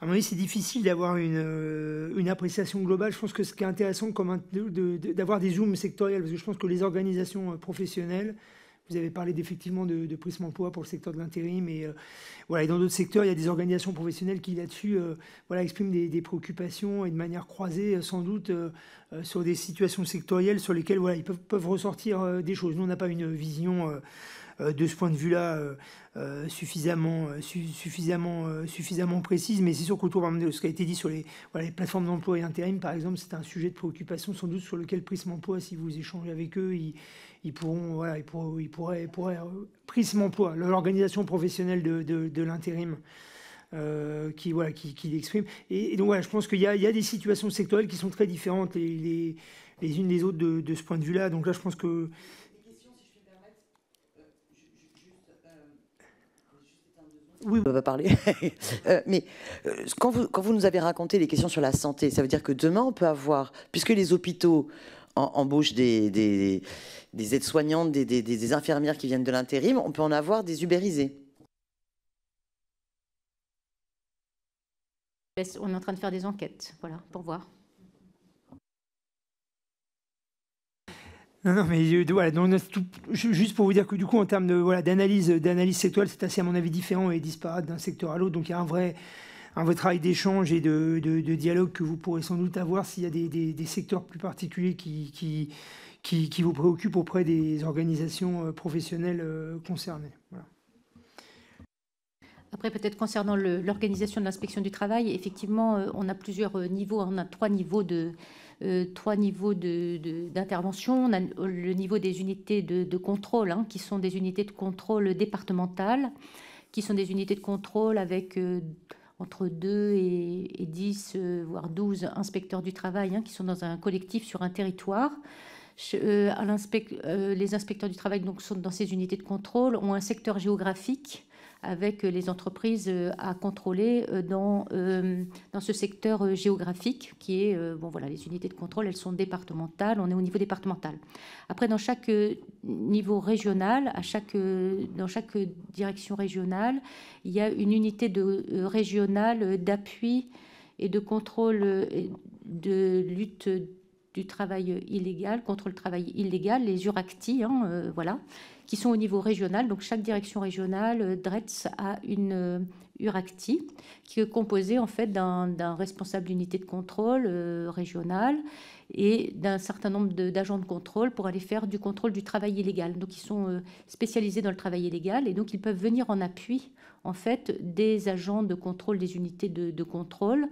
à mon avis, c'est difficile d'avoir une, euh, une, appréciation globale. Je pense que ce qui est intéressant d'avoir de, des zooms sectoriels, parce que je pense que les organisations euh, professionnelles, vous avez parlé d'effectivement de, de, Prisme pour le secteur de l'intérim. Et, euh, voilà, dans d'autres secteurs, il y a des organisations professionnelles qui, là-dessus, euh, voilà, expriment des, préoccupations et de manière croisée, euh, sans doute, sur des situations sectorielles sur lesquelles voilà, ils peuvent, peuvent ressortir des choses. Nous, on n'a pas une vision. Euh, de ce point de vue-là euh, euh, suffisamment, suffisamment, suffisamment précise. Mais c'est sûr qu'autour de ce qui a été dit sur les, plateformes d'emploi et intérim, par exemple, c'est un sujet de préoccupation sans doute sur lequel Prisme Emploi, si vous échangez avec eux, ils, pourront, voilà, ils pourraient, ils pourraient, Prisme Emploi, l'organisation professionnelle de, l'intérim. qui, voilà, qui, l'exprime. Et, donc voilà, je pense qu'il y, a des situations sectorielles qui sont très différentes les, les, unes des autres de ce point de vue-là. Donc là, je pense que Oui, on va parler. Euh, mais euh, quand, vous, nous avez raconté les questions sur la santé, ça veut dire que demain, on peut avoir, puisque les hôpitaux embauchent des, aides-soignantes, des, infirmières qui viennent de l'intérim, on peut en avoir des ubérisés. On est en train de faire des enquêtes, voilà, pour voir. Non, mais euh, voilà, juste pour vous dire que du coup, en termes de voilà d'analyse, euh, d'analyse sectorielle, c'est assez à mon avis différent et disparate d'un secteur à l'autre. Donc il y a un vrai, un vrai travail d'échange et de, dialogue que vous pourrez sans doute avoir s'il y a des, des, secteurs plus particuliers qui, qui, vous préoccupent auprès des organisations euh, professionnelles concernées. Après, peut-être concernant l'organisation de l'inspection du travail, effectivement, on a plusieurs niveaux, on a trois niveaux de, euh, trois niveaux d'intervention. De, On a le niveau des unités de, contrôle, hein, qui sont des unités de contrôle départementales, qui sont des unités de contrôle avec euh, entre 2 et, 10, euh, voire 12 inspecteurs du travail, hein, qui sont dans un collectif sur un territoire. les inspecteurs du travail donc, sont dans ces unités de contrôle, ont un secteur géographique avec euh, les entreprises euh, à contrôler euh, dans, dans ce secteur géographique qui est, bon voilà, les unités de contrôle, elles sont départementales, on est au niveau départemental. Après, dans chaque niveau régional, à chaque, dans chaque direction régionale, il y a une unité de, régionale d'appui et de contrôle de lutte du travail illégal, contre le travail illégal, les URACTI, hein, voilà sont au niveau régional. Donc chaque direction régionale, euh, DRETS a une euh, URACTI qui est composée en fait d'un responsable d'unité de contrôle euh, régionale et d'un certain nombre d'agents de, contrôle pour aller faire du contrôle du travail illégal. Donc ils sont spécialisés dans le travail illégal et donc ils peuvent venir en appui en fait des agents de contrôle des unités de contrôle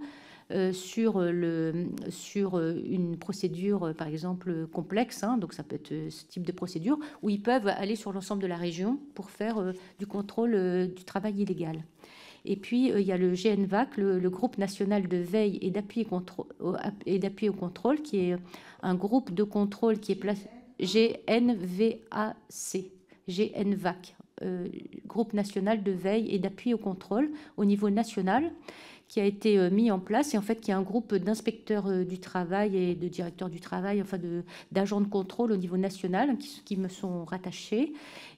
euh, sur, euh, le, sur euh, une procédure, par exemple, complexe, hein, donc ça peut être ce type de procédure, où ils peuvent aller sur l'ensemble de la région pour faire du contrôle du travail illégal. Et puis, il y a le GNVAC, le, groupe national de veille et d'appui au contrôle, qui est un groupe de contrôle qui est placé... GNVAC, GNVAC, groupe national de veille et d'appui au contrôle au niveau national, qui a été euh, mis en place et en fait qui est un groupe d'inspecteurs euh, du travail et de directeurs du travail, enfin d'agents de, de, contrôle au niveau national qui, qui me sont rattachés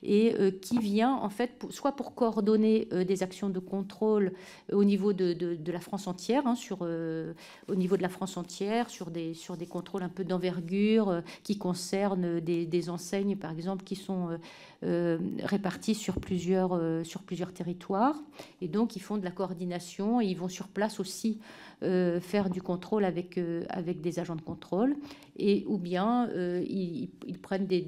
et euh, qui vient en fait soit pour coordonner euh, des actions de contrôle euh, au niveau de, de, la France entière, hein, sur, au niveau de la France entière, sur des, sur des contrôles un peu d'envergure qui concernent des, des, enseignes par exemple qui sont réparties sur plusieurs, sur plusieurs territoires. Et donc ils font de la coordination et ils vont sur place aussi faire du contrôle avec, avec des agents de contrôle, et, ou bien ils, prennent des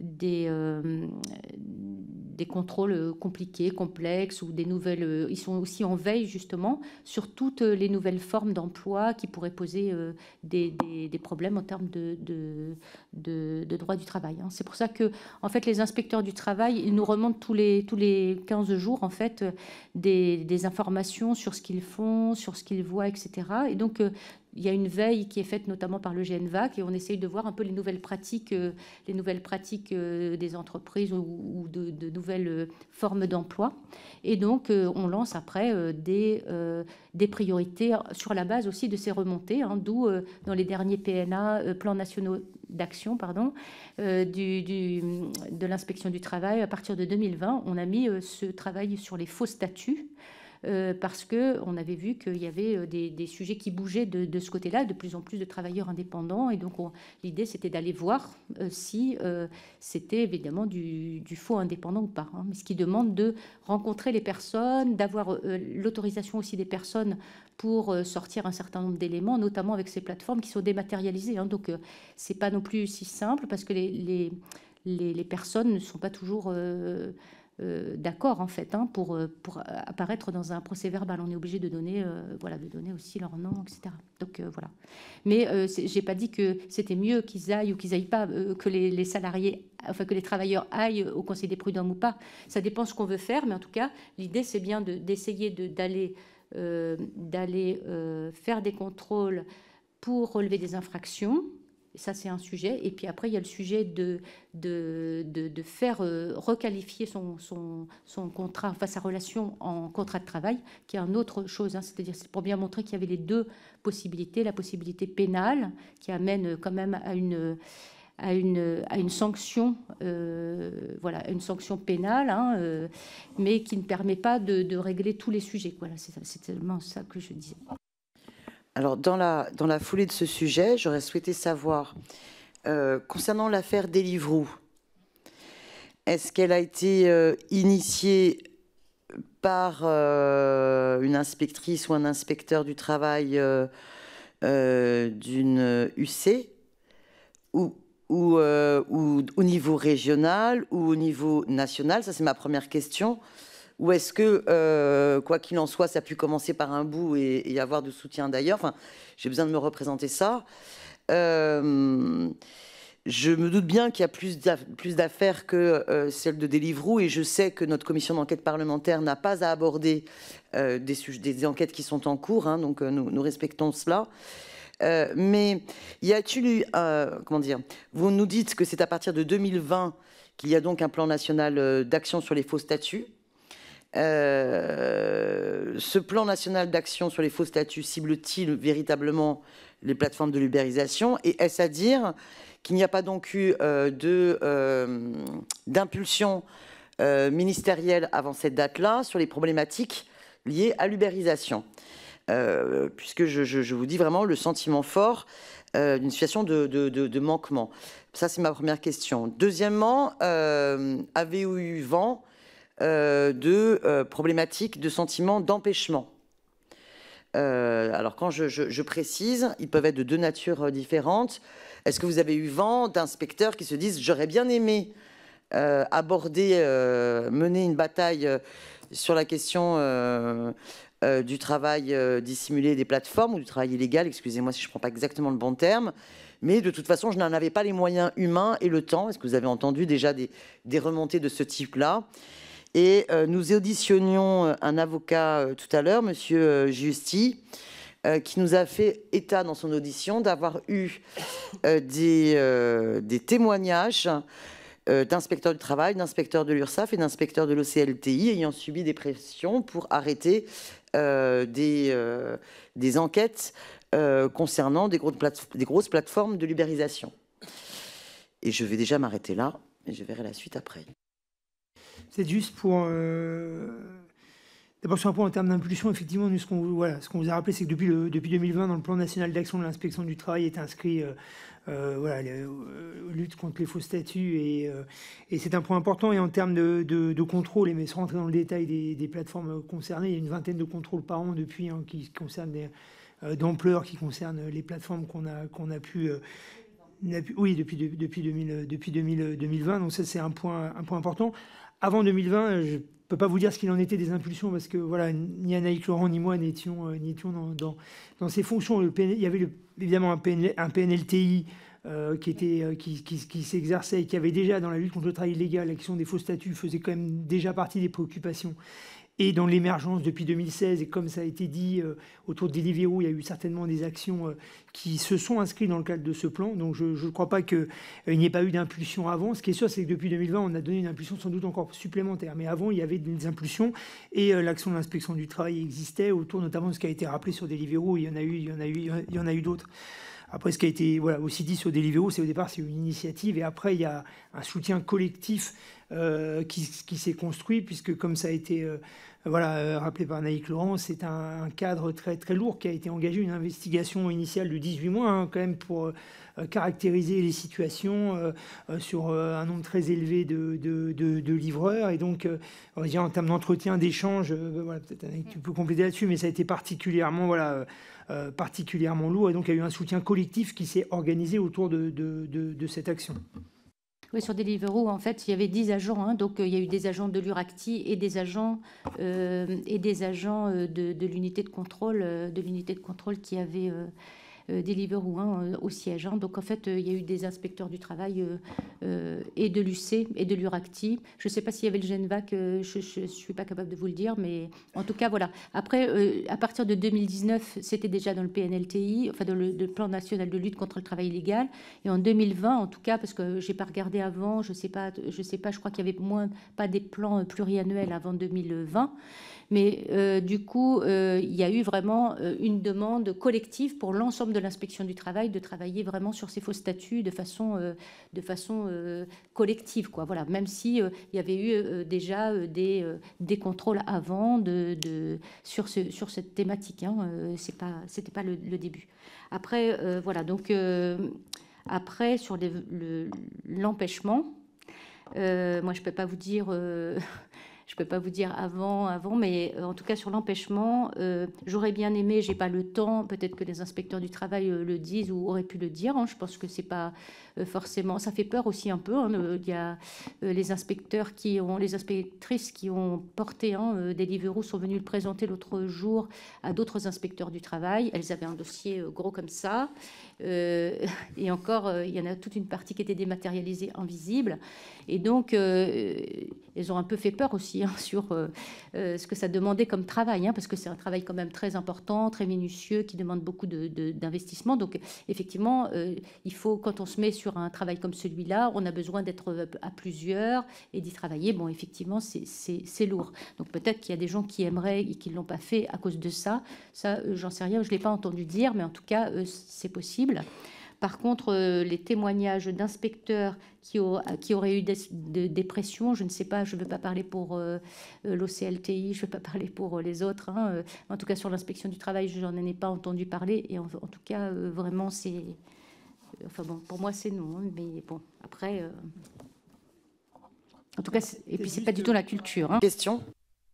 des, euh, des contrôles euh, compliqués, complexes ou des nouvelles. Euh, ils sont aussi en veille justement sur toutes les nouvelles formes d'emploi qui pourraient poser des, problèmes en termes de, de, droit du travail. Hein. C'est pour ça que en fait les inspecteurs du travail nous remontent tous les tous les 15 jours en fait des, informations sur ce qu'ils font, sur ce qu'ils voient, etc. Et donc il y a une veille qui est faite notamment par le GNVAC et on essaye de voir un peu les nouvelles pratiques, euh, les nouvelles pratiques euh, des entreprises ou, de, nouvelles euh, formes d'emploi. Et donc, on lance après des, priorités sur la base aussi de ces remontées, hein, d'où dans les derniers PNA, plans nationaux d'action, pardon, de l'inspection du travail, à partir de 2020, on a mis ce travail sur les faux statuts. Euh, parce qu'on avait vu qu'il y avait euh, des, sujets qui bougeaient de, ce côté-là, de plus en plus de travailleurs indépendants. Et donc l'idée, c'était d'aller voir euh, si c'était évidemment du, faux indépendant ou pas. Hein. mais ce qui demande de rencontrer les personnes, d'avoir l'autorisation aussi des personnes pour sortir un certain nombre d'éléments, notamment avec ces plateformes qui sont dématérialisées. Hein, donc c'est pas non plus si simple parce que les, les personnes ne sont pas toujours euh, d'accord en fait hein, pour, euh, euh, apparaître dans un procès verbal. On est obligé de donner voilà de donner aussi leur nom, etc. Donc voilà. Mais j'ai pas dit que c'était mieux qu'ils aillent ou qu'ils aillent pas, que les, salariés, enfin que les travailleurs aillent au Conseil des prud'hommes ou pas. Ça dépend ce qu'on veut faire, mais en tout cas l'idée c'est bien d'essayer d'aller d'aller faire des contrôles pour relever des infractions ça, c'est un sujet. Et puis après, il y a le sujet de, de, de, faire euh, requalifier son, son, contrat, enfin sa relation en contrat de travail, qui est une autre chose. Hein. C'est-à-dire, c'est pour bien montrer qu'il y avait les deux possibilités. La possibilité pénale, qui amène euh, quand même à une... À une, à une, sanction, euh, voilà, une sanction pénale, hein, mais qui ne permet pas de, de régler tous les sujets. Voilà, c'est tellement ça que je disais. Alors, dans la, foulée de ce sujet, j'aurais souhaité savoir, euh, concernant l'affaire Deliveroo, est-ce qu'elle a été euh, initiée par euh, une inspectrice ou un inspecteur du travail d'une UC ou, au niveau régional ou au niveau national Ça, c'est ma première question. Ou est-ce que, euh, quoi qu'il en soit, ça a pu commencer par un bout et, avoir du soutien d'ailleurs enfin, J'ai besoin de me représenter ça. Euh, je me doute bien qu'il y a plus d'affaires que euh, celles de Deliveroo et je sais que notre commission d'enquête parlementaire n'a pas à aborder des, enquêtes qui sont en cours, hein, donc nous, respectons cela. mais y a-t-il comment dire, vous nous dites que c'est à partir de 2020 qu'il y a donc un plan national d'action sur les faux statuts. Euh, ce plan national d'action sur les faux statuts cible-t-il véritablement les plateformes de l'ubérisation Et est-ce à dire qu'il n'y a pas donc eu euh, de euh, d'impulsion ministérielle avant cette date-là sur les problématiques liées à l'ubérisation puisque je, vous dis vraiment le sentiment fort d'une situation de, de, de, manquement. Ça, c'est ma première question. Deuxièmement, avez-vous eu vent euh, de euh, problématiques de sentiments d'empêchement. Euh, alors quand je, précise, ils peuvent être de deux natures différentes. Est-ce que vous avez eu vent d'inspecteurs qui se disent j'aurais bien aimé aborder, mener une bataille sur la question du travail dissimulé des plateformes ou du travail illégal, excusez-moi si je ne prends pas exactement le bon terme, mais de toute façon, je n'en avais pas les moyens humains et le temps. Est-ce que vous avez entendu déjà des remontées de ce type-là et euh, nous auditionnions euh, un avocat euh, tout à l'heure, Monsieur Justi, qui nous a fait état dans son audition d'avoir eu des, des, témoignages d'inspecteurs du travail, d'inspecteurs de l'URSSAF et d'inspecteurs de l'OCLTI ayant subi des pressions pour arrêter des, des, enquêtes concernant des, des, grosses plateformes de libérisation. Et je vais déjà m'arrêter là, et je verrai la suite après. C'est juste pour. Euh, d'abord, sur un point en termes d'impulsion, effectivement, ce qu'on vous a rappelé, c'est que depuis, le, depuis 2020, dans le plan national d'action de l'inspection du travail, est inscrit euh, euh, voilà, la, lutte contre les faux statuts. Et, c'est un point important. Et en termes de, contrôle, et mais sans rentrer dans le détail des, plateformes concernées, il y a une vingtaine de contrôles par an depuis hein, qui, concernent d'ampleur, qui concernent les plateformes qu'on a, qu'on a pu oui, depuis, depuis, 2020, euh, euh, donc ça c'est un point, un point important. Avant 2020, euh, je ne peux pas vous dire ce qu'il en était des impulsions, parce que voilà, ni Anaïs Laurent ni moi n'étions dans, dans, dans, ces fonctions. il y avait évidemment un, PNLTI qui, qui, s'exerçait qui avait déjà, dans la lutte contre le travail illégal, l'action des faux statuts faisait quand même déjà partie des préoccupations et dans l'émergence depuis 2016, et comme ça a été dit, euh, autour de Deliveroo, il y a eu certainement des actions euh, qui se sont inscrites dans le cadre de ce plan. Donc je ne crois pas qu'il euh, n'y ait pas eu d'impulsion avant. Ce qui est sûr, c'est que depuis 2020, on a donné une impulsion sans doute encore supplémentaire. Mais avant, il y avait des impulsions et l'action de l'inspection du travail existait autour notamment de ce qui a été rappelé sur Deliveroo. Il y en a eu, eu, il y en a eu d'autres. Après, ce qui a été voilà, aussi dit sur Deliveroo, c'est au départ, c'est une initiative, et après, il y a un soutien collectif euh, qui, s'est construit, puisque comme ça a été euh, voilà, euh, rappelé par Naïk Laurent, c'est un, cadre très, très lourd qui a été engagé, une investigation initiale de 18 mois, hein, quand même, pour euh, caractériser les situations euh, euh, sur un nombre très élevé de, de, de, livreurs. Et donc, en termes d'entretien, d'échange, peut tu peux compléter là-dessus, mais ça a été particulièrement, voilà, particulièrement lourd. Et donc, il y a eu un soutien collectif qui s'est organisé autour de cette action. Oui, sur Deliveroo, en fait, il y avait 10 agents. Hein. donc, il y a eu des agents de l'URACTI et des agents, et des agents de, l'unité de contrôle, de l'unité de contrôle qui avaient euh, Deliveroo hein, euh, au siège. Hein. Donc en fait, euh, il y a eu des inspecteurs du travail et de l'UC et de l'URACTI. Je ne sais pas s'il y avait le GENVAC, je ne suis pas capable de vous le dire, mais en tout cas, voilà. Après, à partir de 2019, c'était déjà dans le PNLTI, enfin dans le, plan national de lutte contre le travail illégal. Et en 2020, en tout cas, parce que j'ai pas regardé avant, je sais pas, je sais pas, je crois qu'il y avait moins, pas des plans pluriannuels avant 2020. Mais euh, du coup, euh, il y a eu vraiment euh, une demande collective pour l'ensemble de l'inspection du travail de travailler vraiment sur ces faux statuts de façon, de façon collective. Quoi. Voilà, même si il y avait eu déjà des, des contrôles avant de, sur, ce, sur cette thématique. Hein, c'est pas, c'était pas le, début. Après, voilà, donc après sur l'empêchement. moi, je peux pas vous dire je ne peux pas vous dire avant, avant, mais euh, en tout cas sur l'empêchement, euh, j'aurais bien aimé, j'ai pas le temps, peut-être que les inspecteurs du travail euh, le disent ou auraient pu le dire. Hein. je pense que c'est pas, euh, forcément. Ça fait peur aussi un peu. Hein, euh, il y a euh, les inspecteurs qui ont, les inspectrices qui ont porté hein, Deliveroo sont venus le présenter l'autre jour à d'autres inspecteurs du travail. Elles avaient un dossier gros comme ça. et encore, il y en a toute une partie qui était dématérialisée, invisible. Et donc, elles ont un peu fait peur aussi hein, sur ce que ça demandait comme travail, hein, parce que c'est un travail quand même très important, très minutieux, qui demande beaucoup d'investissement. donc, effectivement, il faut, quand on se met sur sur un travail comme celui-là, on a besoin d'être euh, à plusieurs et d'y travailler. Bon, effectivement, c'est lourd. Donc peut-être qu'il y a des gens qui aimeraient et qui ne l'ont pas fait à cause de ça. Ça, euh, j'en sais rien, je ne l'ai pas entendu dire, mais en tout cas, euh, c'est possible. Par contre, les témoignages d'inspecteurs qui, auraient eu des, pressions, je ne sais pas, je ne veux pas parler pour l'OCLTI, je ne veux pas parler pour les autres. Hein, en tout cas, sur l'inspection du travail, je n'en ai pas entendu parler. Et en, tout cas, vraiment, c'est Enfin bon, pour moi c'est non, mais bon, après. Euh, en tout cas, et puis c'est pas du tout la culture. Hein. Question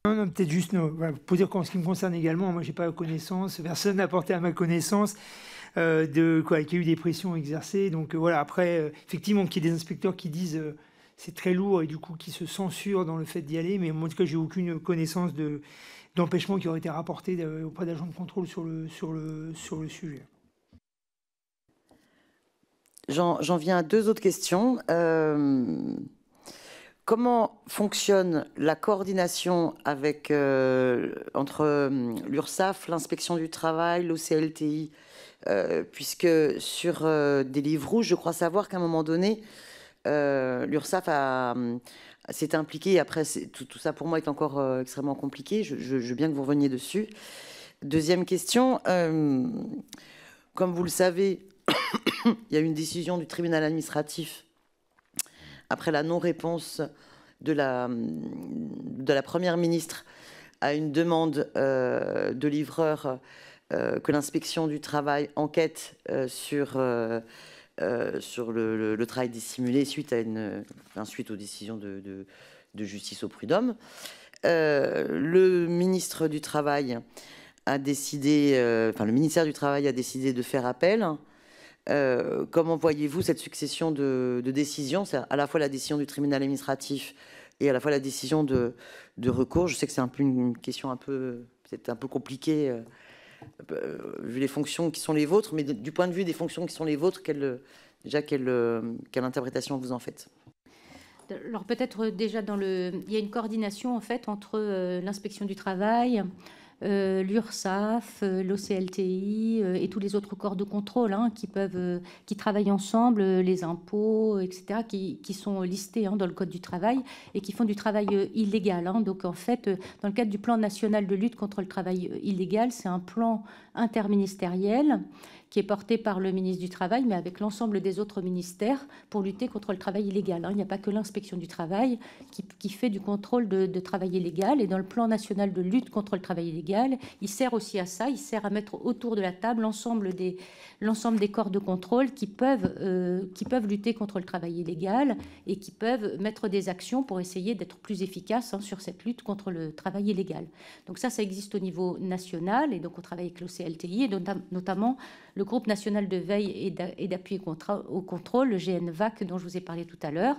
non, peut-être juste non. pour dire qu'en ce qui me concerne également, moi, j'ai pas connaissance, personne n'a porté à ma connaissance euh, de quoi, qu'il y a eu des pressions exercées. Donc euh, voilà, après, effectivement, qu'il y ait des inspecteurs qui disent c'est très lourd et du coup qui se censurent dans le fait d'y aller. Mais en tout cas, j'ai aucune connaissance de d'empêchement qui aurait été rapporté auprès d'agents de contrôle sur sur le, sur le sujet. J'en viens à deux autres questions. Euh, comment fonctionne la coordination euh, entre euh, l'URSAF, l'inspection du travail, l'OCLTI Puisque sur des livres rouges, je crois savoir qu'à un moment donné, l'URSAF a s'est impliqué. Après, tout, ça pour moi est encore extrêmement compliqué. Je, veux bien que vous reveniez dessus. Deuxième question. comme vous le savez, il y a eu une décision du tribunal administratif après la non-réponse de la, de la première ministre à une demande euh, de livreur euh, que l'inspection du travail enquête euh, sur, le, travail dissimulé suite, à une, aux décisions de, de justice au prud'homme. le ministre du Travail a décidé, enfin le ministère du Travail a décidé de faire appel euh, comment voyez-vous cette succession de, décisions C'est à la fois la décision du tribunal administratif et à la fois la décision de, recours. Je sais que c'est un peu une question un peu, peut-être un peu compliquée, euh, euh, vu les fonctions qui sont les vôtres, mais du point de vue des fonctions qui sont les vôtres, quelle, déjà, quelle, quelle interprétation vous en faites alors peut-être déjà dans le, il y a une coordination en fait entre l'inspection du travail, euh, l'URSAF, euh, l'OCLTI euh, et tous les autres corps de contrôle hein, qui, peuvent, qui travaillent ensemble, les impôts, etc., qui, qui sont listés hein, dans le Code du travail et qui font du travail illégal. Hein. Donc en fait, dans le cadre du plan national de lutte contre le travail illégal, c'est un plan interministériel qui est porté par le ministre du Travail, mais avec l'ensemble des autres ministères pour lutter contre le travail illégal. Il n'y a pas que l'inspection du travail qui, qui, fait du contrôle de, de travail illégal. Et dans le plan national de lutte contre le travail illégal, il sert aussi à ça, il sert à mettre autour de la table l'ensemble des, l'ensemble des corps de contrôle qui peuvent, euh, qui peuvent lutter contre le travail illégal et qui peuvent mettre des actions pour essayer d'être plus efficaces hein, sur cette lutte contre le travail illégal. Donc ça, ça existe au niveau national et donc on travaille avec l'OCLTI et notamment le groupe national de veille et d'appui au contrôle, le GNVAC dont je vous ai parlé tout à l'heure,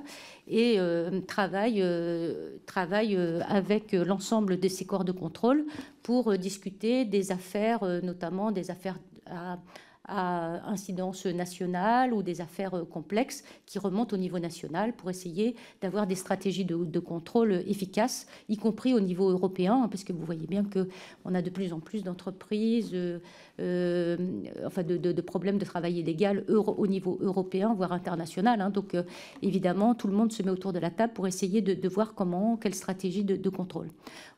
et euh, travaille, euh, travaille avec l'ensemble de ces corps de contrôle pour euh, discuter des affaires, euh, notamment des affaires à, à incidence nationale ou des affaires complexes qui remontent au niveau national pour essayer d'avoir des stratégies de, contrôle efficaces, y compris au niveau européen, hein, parce que vous voyez bien qu'on a de plus en plus d'entreprises, euh, euh, enfin de, problèmes de travail illégal au niveau européen, voire international. Hein. donc euh, évidemment, tout le monde se met autour de la table pour essayer de, voir comment, quelle stratégie de, contrôle.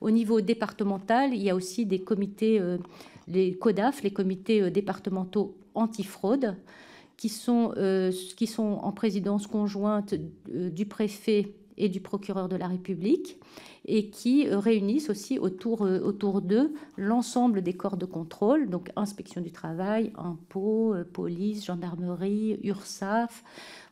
Au niveau départemental, il y a aussi des comités les CODAF, les comités euh, départementaux antifraude, qui sont, euh, qui sont en présidence conjointe euh, du préfet et du procureur de la République, et qui réunissent aussi autour, autour d'eux l'ensemble des corps de contrôle, donc inspection du travail, impôts, police, gendarmerie, URSAF,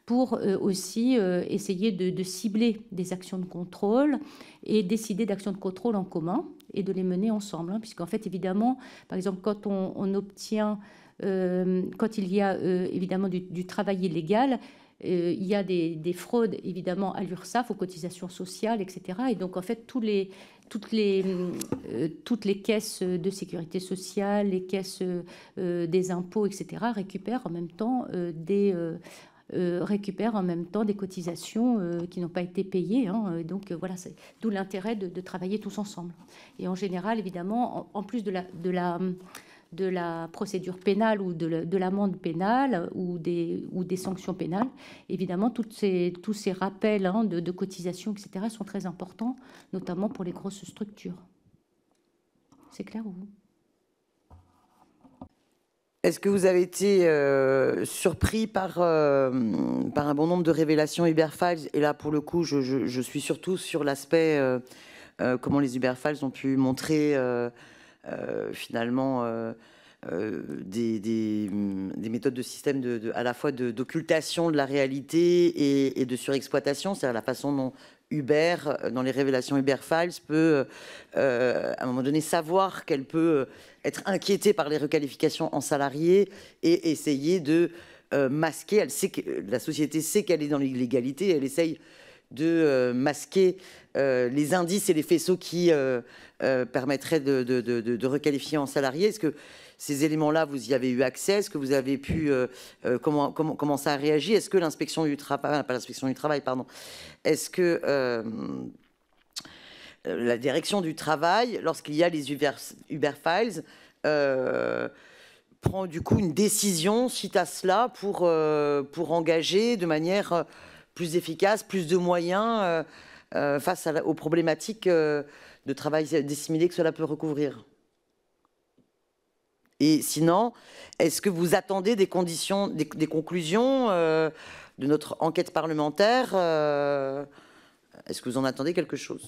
pour euh, aussi euh, essayer de, cibler des actions de contrôle et décider d'actions de contrôle en commun et de les mener ensemble. Hein, puisqu'en fait, évidemment, par exemple, quand on, obtient, euh, quand il y a évidemment du, travail illégal, il y a des, fraudes évidemment à l'URSSAF, aux cotisations sociales, etc. Et donc, en fait, tous les, toutes les, toutes les caisses de sécurité sociale, les caisses des impôts, etc., récupèrent en même temps des, euh, récupèrent en même temps des cotisations euh, qui n'ont pas été payées. Hein. donc euh, voilà, c'est d'où l'intérêt de, travailler tous ensemble. Et en général, évidemment, en, plus de la, de, la, de la procédure pénale ou de, l'amende pénale ou des, ou des sanctions pénales, évidemment, toutes ces, tous ces rappels hein, de, de cotisations, etc., sont très importants, notamment pour les grosses structures. C'est clair ou vous est-ce que vous avez été euh, surpris par, euh, par un bon nombre de révélations Uber Files Et là, pour le coup, je, suis surtout sur l'aspect euh, comment les Uber Files ont pu montrer finalement des, méthodes de système de, à la fois d'occultation de, la réalité et, et de surexploitation, c'est-à-dire la façon dont Uber, dans les révélations Uber Files, peut euh, à un moment donné savoir qu'elle peut euh, être inquiétée par les requalifications en salarié et essayer de euh, masquer. Elle sait que la société sait qu'elle est dans l'illégalité. Elle essaye de masquer les indices et les faisceaux qui permettraient de, requalifier en salarié. Est-ce que ces éléments-là, vous y avez eu accès Est-ce que vous avez pu euh, euh, comment, comment, comment ça a réagi Est-ce que l'inspection du travail, pas l'inspection du travail, pardon, est-ce que euh, la direction du travail, lorsqu'il y a les Uber, Files, prend du coup une décision suite à cela pour, pour engager de manière plus efficace, plus de moyens face aux problématiques de travail dissimulé que cela peut recouvrir et sinon, est-ce que vous attendez des conditions, des, conclusions euh, de notre enquête parlementaire euh, Est-ce que vous en attendez quelque chose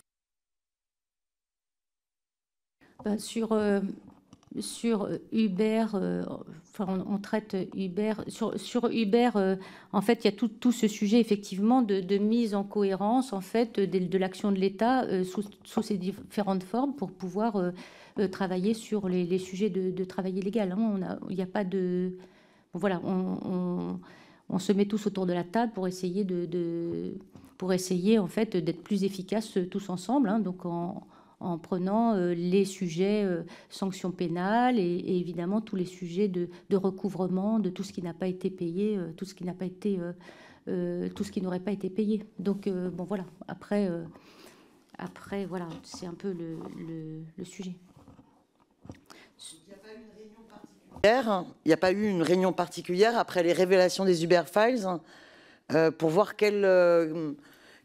ben, Sur euh, sur Uber, on, traite Uber, sur, Uber, en fait, il y a tout, ce sujet, effectivement, de, mise en cohérence, en fait, de, l'action de l'État sous, sous, ses différentes formes pour pouvoir euh, travailler sur les, sujets de, travail illégal. Hein. On il n'y a pas de... voilà, on, se met tous autour de la table pour essayer de... pour essayer en fait d'être plus efficaces euh, tous ensemble, hein. donc en, prenant euh, les sujets sanctions pénales et, évidemment tous les sujets de, recouvrement de tout ce qui n'a pas été payé, tout ce qui n'a pas été tout ce qui n'aurait pas été payé. Donc bon voilà, après, après voilà, c'est un peu le sujet. il n'y a pas eu une réunion particulière après les révélations des Uber Files euh, pour voir quelle, conclusions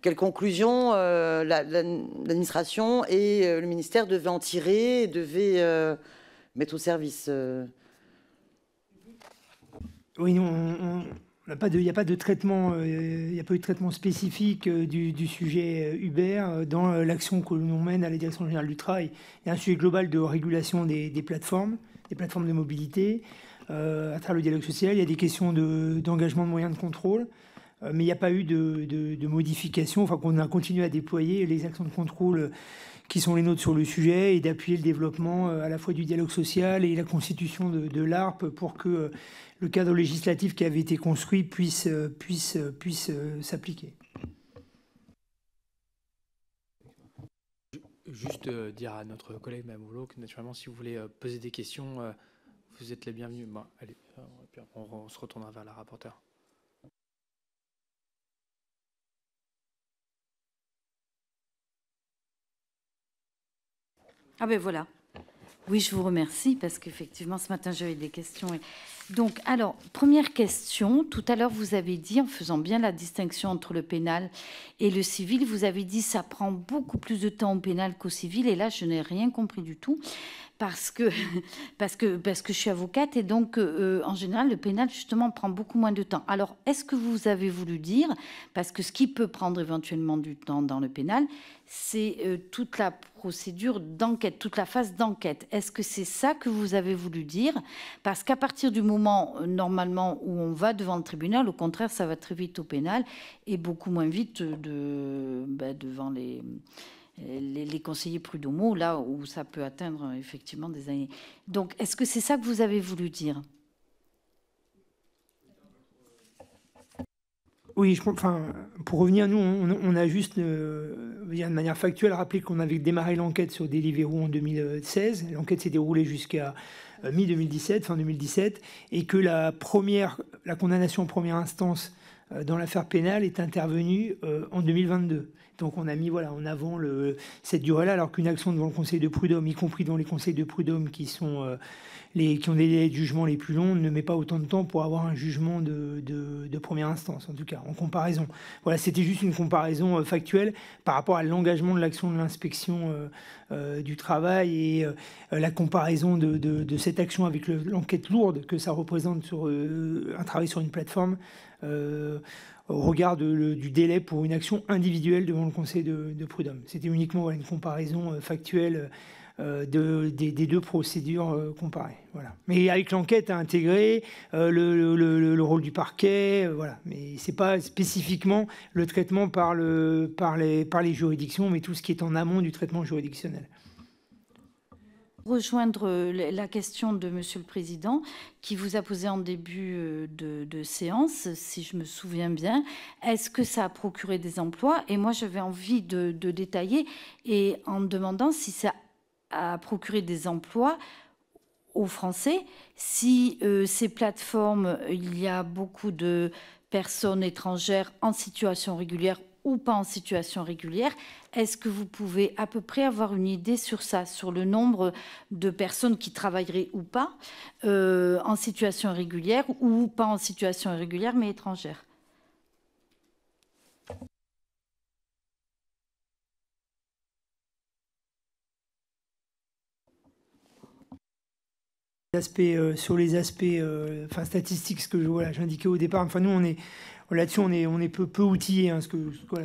euh, conclusion euh, l'administration et le ministère devaient en tirer et devaient mettre au service. Oui, il n'y a pas de traitement, eu de traitement spécifique du, sujet Uber dans l'action que l'on mène à la direction générale du travail. Il y a un sujet global de régulation des plateformes des plateformes de mobilité, euh, à travers le dialogue social. Il y a des questions d'engagement de, moyens de contrôle, euh, mais il n'y a pas eu de, modification. Enfin, qu'on a continué à déployer les actions de contrôle qui sont les nôtres sur le sujet et d'appuyer le développement euh, à la fois du dialogue social et la constitution de, de l'ARP pour que le cadre législatif qui avait été construit puisse, puisse, puisse s'appliquer. Juste euh, dire à notre collègue Mamoulot que naturellement, si vous voulez euh, poser des questions, euh, vous êtes les bienvenus. on, se retournera vers la rapporteure. Ah ben voilà. Oui, je vous remercie parce qu'effectivement, ce matin, j'avais des questions. Donc, alors, première question. Tout à l'heure, vous avez dit, en faisant bien la distinction entre le pénal et le civil, vous avez dit ça prend beaucoup plus de temps au pénal qu'au civil. Et là, je n'ai rien compris du tout parce que, parce que, parce que je suis avocate et donc, euh, en général, le pénal, justement, prend beaucoup moins de temps. Alors, est-ce que vous avez voulu dire, parce que ce qui peut prendre éventuellement du temps dans le pénal, c'est euh, toute la procédure d'enquête, toute la phase d'enquête. Est-ce que c'est ça que vous avez voulu dire Parce qu'à partir du moment euh, normalement où on va devant le tribunal, au contraire, ça va très vite au pénal et beaucoup moins vite ben, devant les, les, conseillers prud'homaux, là où ça peut atteindre euh, effectivement des années. Donc, est-ce que c'est ça que vous avez voulu dire Oui, je, enfin, pour revenir, nous, on, a juste, euh, de manière factuelle, rappelé qu'on avait démarré l'enquête sur Deliveroo en 2016. L'enquête s'est déroulée jusqu'à euh, mi-2017, fin 2017, et que la, première, la condamnation en première instance euh, dans l'affaire pénale est intervenue euh, en 2022. Donc on a mis voilà, en avant cette durée-là, alors qu'une action devant le Conseil de prud'homme, y compris dans les conseils de prud'homme qui, sont, euh, les, qui ont des délais de jugement les plus longs, ne met pas autant de temps pour avoir un jugement de, première instance, en tout cas, en comparaison. Voilà, c'était juste une comparaison euh, factuelle par rapport à l'engagement de l'action de l'inspection euh, du travail et la comparaison de, cette action avec l'enquête lourde que ça représente sur un travail sur une plateforme au regard du délai pour une action individuelle devant le Conseil de, prud'homme. C'était uniquement une comparaison euh, factuelle euh, des, deux procédures euh, comparées. Voilà. Mais avec l'enquête à intégrer, le, rôle du parquet, voilà. Mais ce n'est pas spécifiquement le traitement par les juridictions, mais tout ce qui est en amont du traitement juridictionnel rejoindre euh, la question de Monsieur le Président qui vous a posé en début euh, de, séance, si je me souviens bien. Est-ce que ça a procuré des emplois Et moi, j'avais envie de, détailler et en demandant si ça a procuré des emplois aux Français, si euh, ces plateformes, il y a beaucoup de personnes étrangères en situation régulière ou pas en situation régulière, est-ce que vous pouvez à peu près avoir une idée sur ça, sur le nombre de personnes qui travailleraient ou pas euh, en situation régulière ou pas en situation irrégulière mais étrangère euh, sur les aspects euh, statistiques, ce que j'indiquais au départ, enfin, nous, on est, Là-dessus, on est, on est peu, outillé. Hein, ce, que,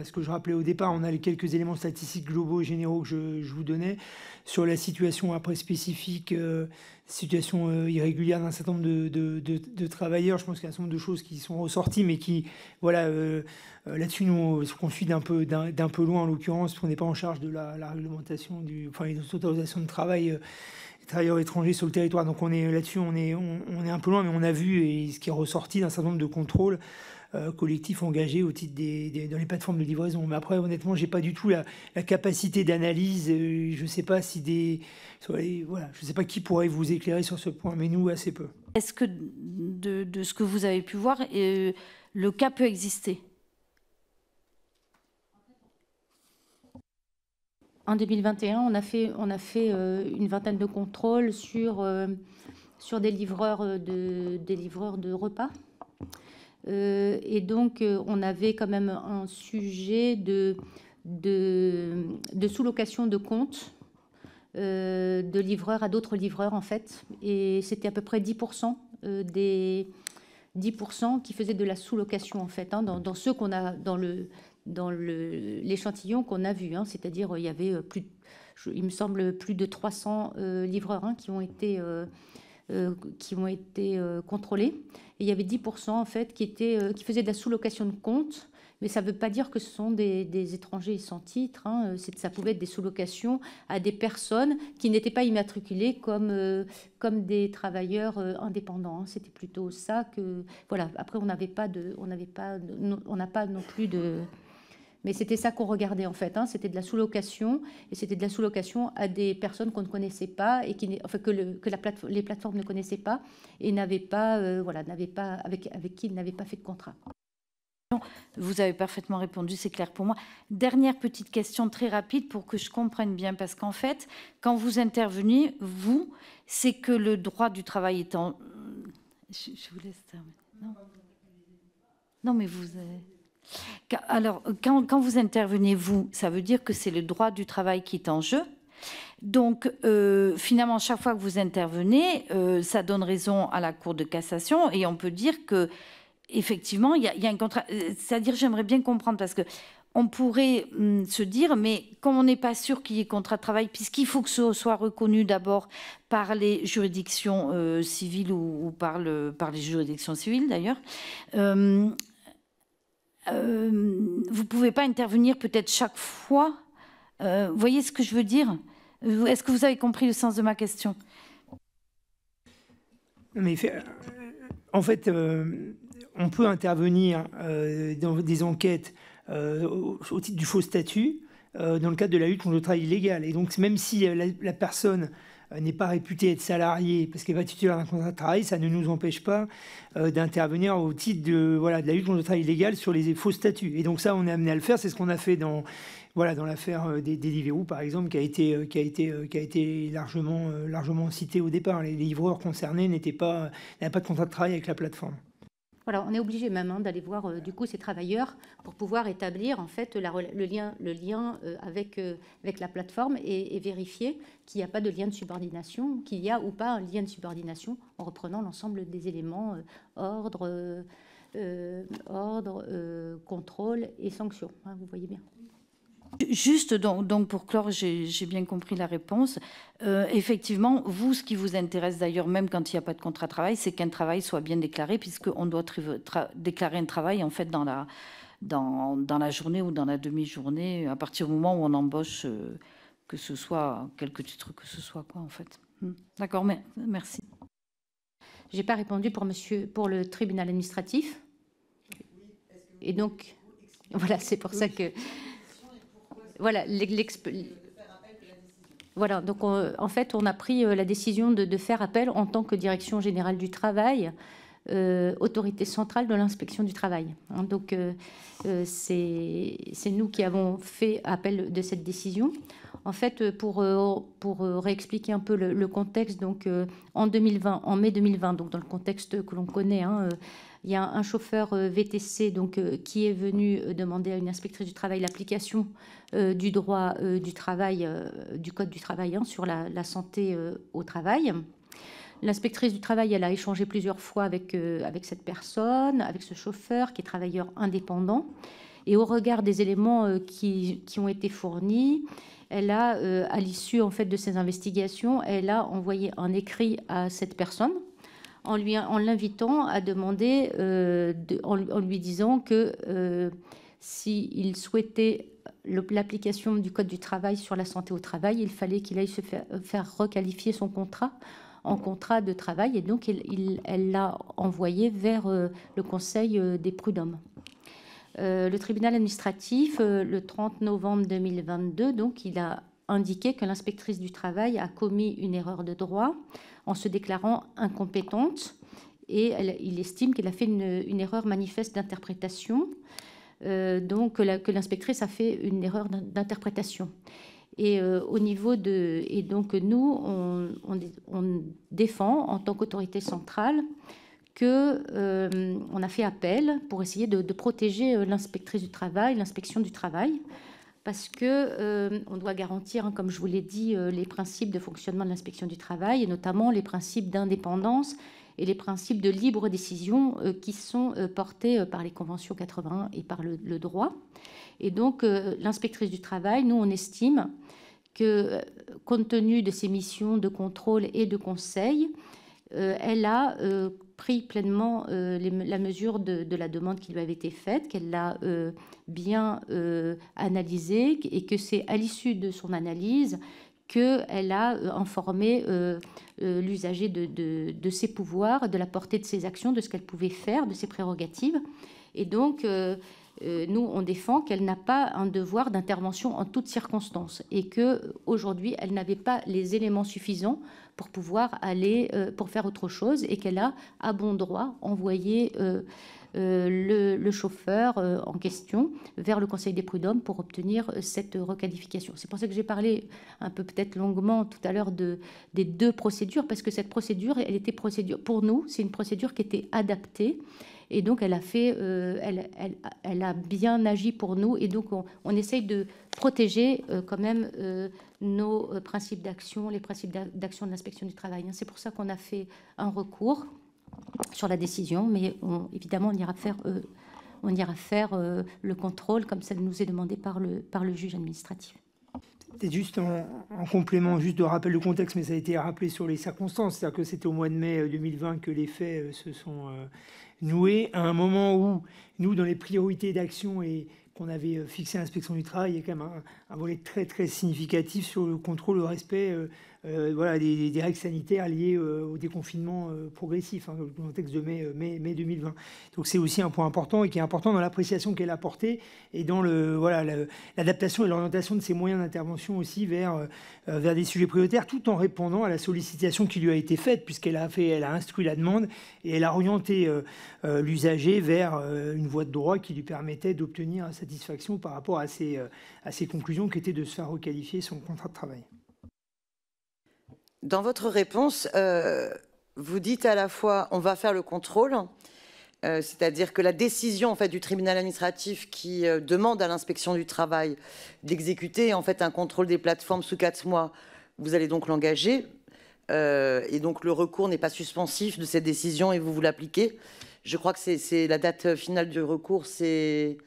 ce que je rappelais au départ, on a les quelques éléments statistiques globaux et généraux que je, vous donnais sur la situation après spécifique, euh, situation euh, irrégulière d'un certain nombre de, travailleurs. Je pense qu'il y a un certain nombre de choses qui sont ressorties, mais qui, voilà, euh, là-dessus, nous, on suit d'un peu, d'un, peu loin en l'occurrence, parce qu'on n'est pas en charge de la, réglementation, du, enfin, les autorisations de travail travailleurs étrangers sur le territoire. Donc on est là-dessus, on est, est un peu loin, mais on a vu ce qui est ressorti d'un certain nombre de contrôles euh, collectifs engagés au titre dans les plateformes de livraison. Mais après, honnêtement, j'ai pas du tout la, capacité d'analyse. Euh, je sais pas si des, voilà, je sais pas qui pourrait vous éclairer sur ce point, mais nous assez peu. Est-ce que de, ce que vous avez pu voir, euh, le cas peut exister En 2021, on a fait, on a fait une vingtaine de contrôles sur, sur des, livreurs des livreurs de repas. Euh, et donc, euh, on avait quand même un sujet de, sous-location de comptes euh, de livreurs à d'autres livreurs, en fait. Et c'était à peu près 10% des 10% qui faisaient de la sous-location, en fait, hein, dans, ceux qu'on a dans l'échantillon qu'on a vu, hein. c'est-à-dire il y avait plus, il me semble plus de 300 livreurs hein, qui ont été qui ont été contrôlés il y avait 10% en fait qui, étaient, euh, qui faisaient de la sous-location de compte. Mais ça ne veut pas dire que ce sont des, des étrangers sans titre. Hein. Euh, ça pouvait être des sous-locations à des personnes qui n'étaient pas immatriculées comme, euh, comme des travailleurs indépendants. Hein. C'était plutôt ça que. Voilà. Après, on n'avait pas de. On n'avait pas. On n'a pas non plus de. Mais c'était ça qu'on regardait en fait. Hein. C'était de la sous-location et c'était de la sous-location à des personnes qu'on ne connaissait pas et qui, enfin, que, la les plateformes ne connaissaient pas et n'avaient pas, euh, voilà, n'avaient pas avec, avec qui ils n'avaient pas fait de contrat. Vous avez parfaitement répondu, c'est clair pour moi. Dernière petite question très rapide pour que je comprenne bien, parce qu'en fait, quand vous intervenez, vous, c'est que le droit du travail est en... Je, vous laisse terminer. Non, non mais vous... Alors, quand, vous intervenez, vous, ça veut dire que c'est le droit du travail qui est en jeu donc, euh, finalement, chaque fois que vous intervenez, euh, ça donne raison à la Cour de cassation et on peut dire que, effectivement, il y, a un contrat. C'est-à-dire, j'aimerais bien comprendre parce que on pourrait hum, se dire, mais comme on n'est pas sûr qu'il y ait contrat de travail, puisqu'il faut que ce soit reconnu d'abord par les juridictions euh, civiles ou, par, le, par, les juridictions civiles d'ailleurs, euh, vous ne pouvez pas intervenir peut-être chaque fois. Euh, vous voyez ce que je veux dire Est-ce que vous avez compris le sens de ma question Mais euh, en fait, on peut intervenir dans des enquêtes au, titre du faux statut dans le cadre de la lutte contre le travail illégal. Et donc, même si la personne euh, n'est pas réputé être salarié parce qu'elle va titulaire d'un contrat de travail, ça ne nous empêche pas euh, d'intervenir au titre de, la lutte contre le travail illégal sur les faux statuts. Et donc ça, on est amené à le faire. C'est ce qu'on a fait dans voilà, dans l'affaire euh, des, des par exemple, qui a été, largement, largement citée au départ. Les, livreurs concernés n'étaient pas, n'avaient pas de contrat de travail avec la plateforme on est obligé même hein, d'aller voir euh, du coup ces travailleurs pour pouvoir établir en fait le lien, euh, euh, avec, la plateforme et, vérifier qu'il n'y a pas de lien de subordination, qu'il y a ou pas un lien de subordination en reprenant l'ensemble des éléments ordre, ordre contrôle et sanction. Hein, vous voyez bien. Juste, donc, donc, pour clore, j'ai bien compris la réponse. Euh, effectivement, vous, ce qui vous intéresse d'ailleurs, même quand il n'y a pas de contrat de travail, c'est qu'un travail soit bien déclaré, puisqu'on doit déclarer un travail en fait dans la, journée ou dans la demi-journée, à partir du moment où on embauche, euh, que ce soit quelque titre que ce soit, quoi, en fait. Hmm. D'accord, merci. n'ai pas répondu pour monsieur, pour le tribunal administratif. Et donc, voilà, c'est pour ça que voilà, Voilà, donc en fait, on a pris euh, la décision de, faire appel en tant que direction générale du travail, euh, autorité centrale de l'inspection du travail. Hein. donc euh, c'est nous qui avons fait appel de cette décision. En fait, pour, pour réexpliquer un peu le, contexte, donc en 2020, en mai 2020, donc dans le contexte que l'on connaît, hein, il y a un chauffeur euh, VTC donc, euh, qui est venu euh, demander à une inspectrice du travail l'application du droit du travail, du code du travail hein, sur la, santé au travail. L'inspectrice du travail, elle a échangé plusieurs fois avec, avec cette personne, avec ce chauffeur qui est travailleur indépendant. Et au regard des éléments qui, qui ont été fournis, elle a, à l'issue en fait de ces investigations, elle a envoyé un écrit à cette personne en, lui, l'invitant à demander, euh, en, lui disant que euh, s'il souhaitait l'application du Code du travail sur la santé au travail, il fallait qu'il aille se faire, requalifier son contrat en contrat de travail. Et donc, elle l'a envoyé vers euh, le Conseil des prud'hommes. le tribunal administratif, le 30 novembre 2022, donc, il a indiqué que l'inspectrice du travail a commis une erreur de droit en se déclarant incompétente et il estime qu'elle a fait une, erreur manifeste d'interprétation, euh, donc que l'inspectrice a fait une erreur d'interprétation. Et euh, au niveau de et donc nous on, défend en tant qu'autorité centrale qu'on euh, a fait appel pour essayer de protéger l'inspectrice du travail, l'inspection du travail parce que euh, on doit garantir, hein, comme je vous l'ai dit, euh, les principes de fonctionnement de l'inspection du travail et notamment les principes d'indépendance et les principes de libre décision euh, qui sont portés par les conventions 81 et par le, le droit. Et donc, l'inspectrice du travail, nous, on estime que, compte tenu de ses missions de contrôle et de conseil, elle a pris pleinement euh, la mesure de, la demande qui lui avait été faite, qu'elle l'a euh, bien euh, analysée et que c'est à l'issue de son analyse qu'elle a informé l'usager de, ses pouvoirs, de la portée de ses actions, de ce qu'elle pouvait faire, de ses prérogatives. Et donc, nous, on défend qu'elle n'a pas un devoir d'intervention en toutes circonstances et que aujourd'hui, elle n'avait pas les éléments suffisants pour pouvoir aller, euh, pour faire autre chose, et qu'elle a, à bon droit, envoyé euh, euh, le, chauffeur en question vers le Conseil des prud'hommes pour obtenir cette requalification. C'est pour ça que j'ai parlé un peu peut-être longuement tout à l'heure de, des deux procédures, parce que cette procédure, elle était procédure, pour nous, c'est une procédure qui était adaptée et donc, elle a, fait, euh, elle, elle, a bien agi pour nous. Et donc, on, on essaye de protéger euh, quand même euh, nos principes d'action, les principes d'action de l'inspection du travail. Hein. C'est pour ça qu'on a fait un recours sur la décision, mais évidemment, on ira faire, on ira faire le contrôle comme ça nous est demandé par le, par le juge administratif. C'est juste en, complément, juste de rappel de contexte, mais ça a été rappelé sur les circonstances. C'est-à-dire que c'était au mois de mai 2020 que les faits se sont nouer à un moment où, nous, dans les priorités d'action et qu'on avait euh, fixé à l'inspection du travail, il y a quand même un volet très très significatif sur le contrôle, le respect euh, euh, voilà, des, règles sanitaires liées euh, au déconfinement euh, progressif, hein, dans le contexte de mai, 2020. Donc c'est aussi un point important et qui est important dans l'appréciation qu'elle a portée et dans l'adaptation et l'orientation de ses moyens d'intervention aussi vers, des sujets prioritaires, tout en répondant à la sollicitation qui lui a été faite, puisqu'elle a, elle a instruit la demande et elle a orienté l'usager vers une voie de droit qui lui permettait d'obtenir satisfaction par rapport à ses, à ses conclusions qui étaient de se faire requalifier son contrat de travail. Dans votre réponse, euh, vous dites à la fois on va faire le contrôle, euh, c'est-à-dire que la décision en fait du tribunal administratif qui euh, demande à l'inspection du travail d'exécuter en fait un contrôle des plateformes sous quatre mois, vous allez donc l'engager et donc le recours n'est pas suspensif de cette décision et vous vous l'appliquez. Je crois que c'est la date finale du recours, c'est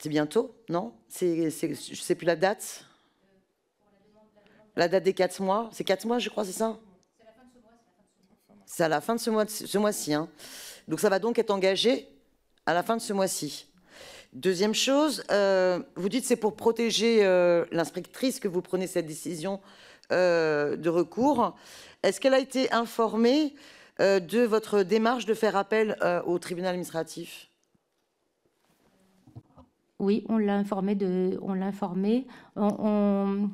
c'est bientôt, non Je je sais plus la date. La date des 4 mois, c'est 4 mois, je crois, c'est ça C'est à la fin de ce mois-ci. Ce mois ci hein. Donc ça va donc être engagé à la fin de ce mois-ci. Deuxième chose, euh, vous dites c'est pour protéger euh, l'inspectrice que vous prenez cette décision euh, de recours. Est-ce qu'elle a été informée de votre démarche de faire appel au tribunal administratif Oui, on l'a informée. On, on,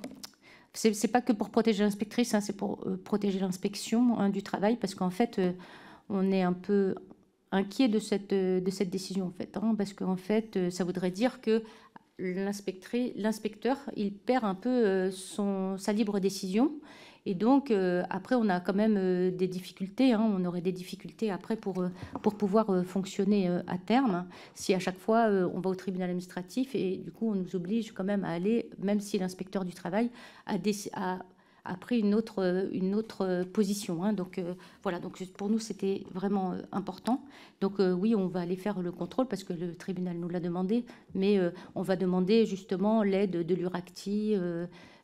c'est pas que pour protéger l'inspectrice, hein, c'est pour euh, protéger l'inspection hein, du travail, parce qu'en fait, euh, on est un peu inquiet de cette, euh, de cette décision, en fait, hein, parce qu'en fait, ça voudrait dire que l'inspecteur, il perd un peu sa libre décision et donc, euh, après, on a quand même euh, des difficultés. Hein. on aurait des difficultés après pour, euh, pour pouvoir fonctionner à terme. si à chaque fois, on va au tribunal administratif et du coup, on nous oblige quand même à aller, même si l'inspecteur du travail a, pris une autre, une autre position. Hein. donc, voilà. Donc, pour nous, c'était vraiment important. Donc, oui, on va aller faire le contrôle parce que le tribunal nous l'a demandé. Mais on va demander justement l'aide de l'URACTI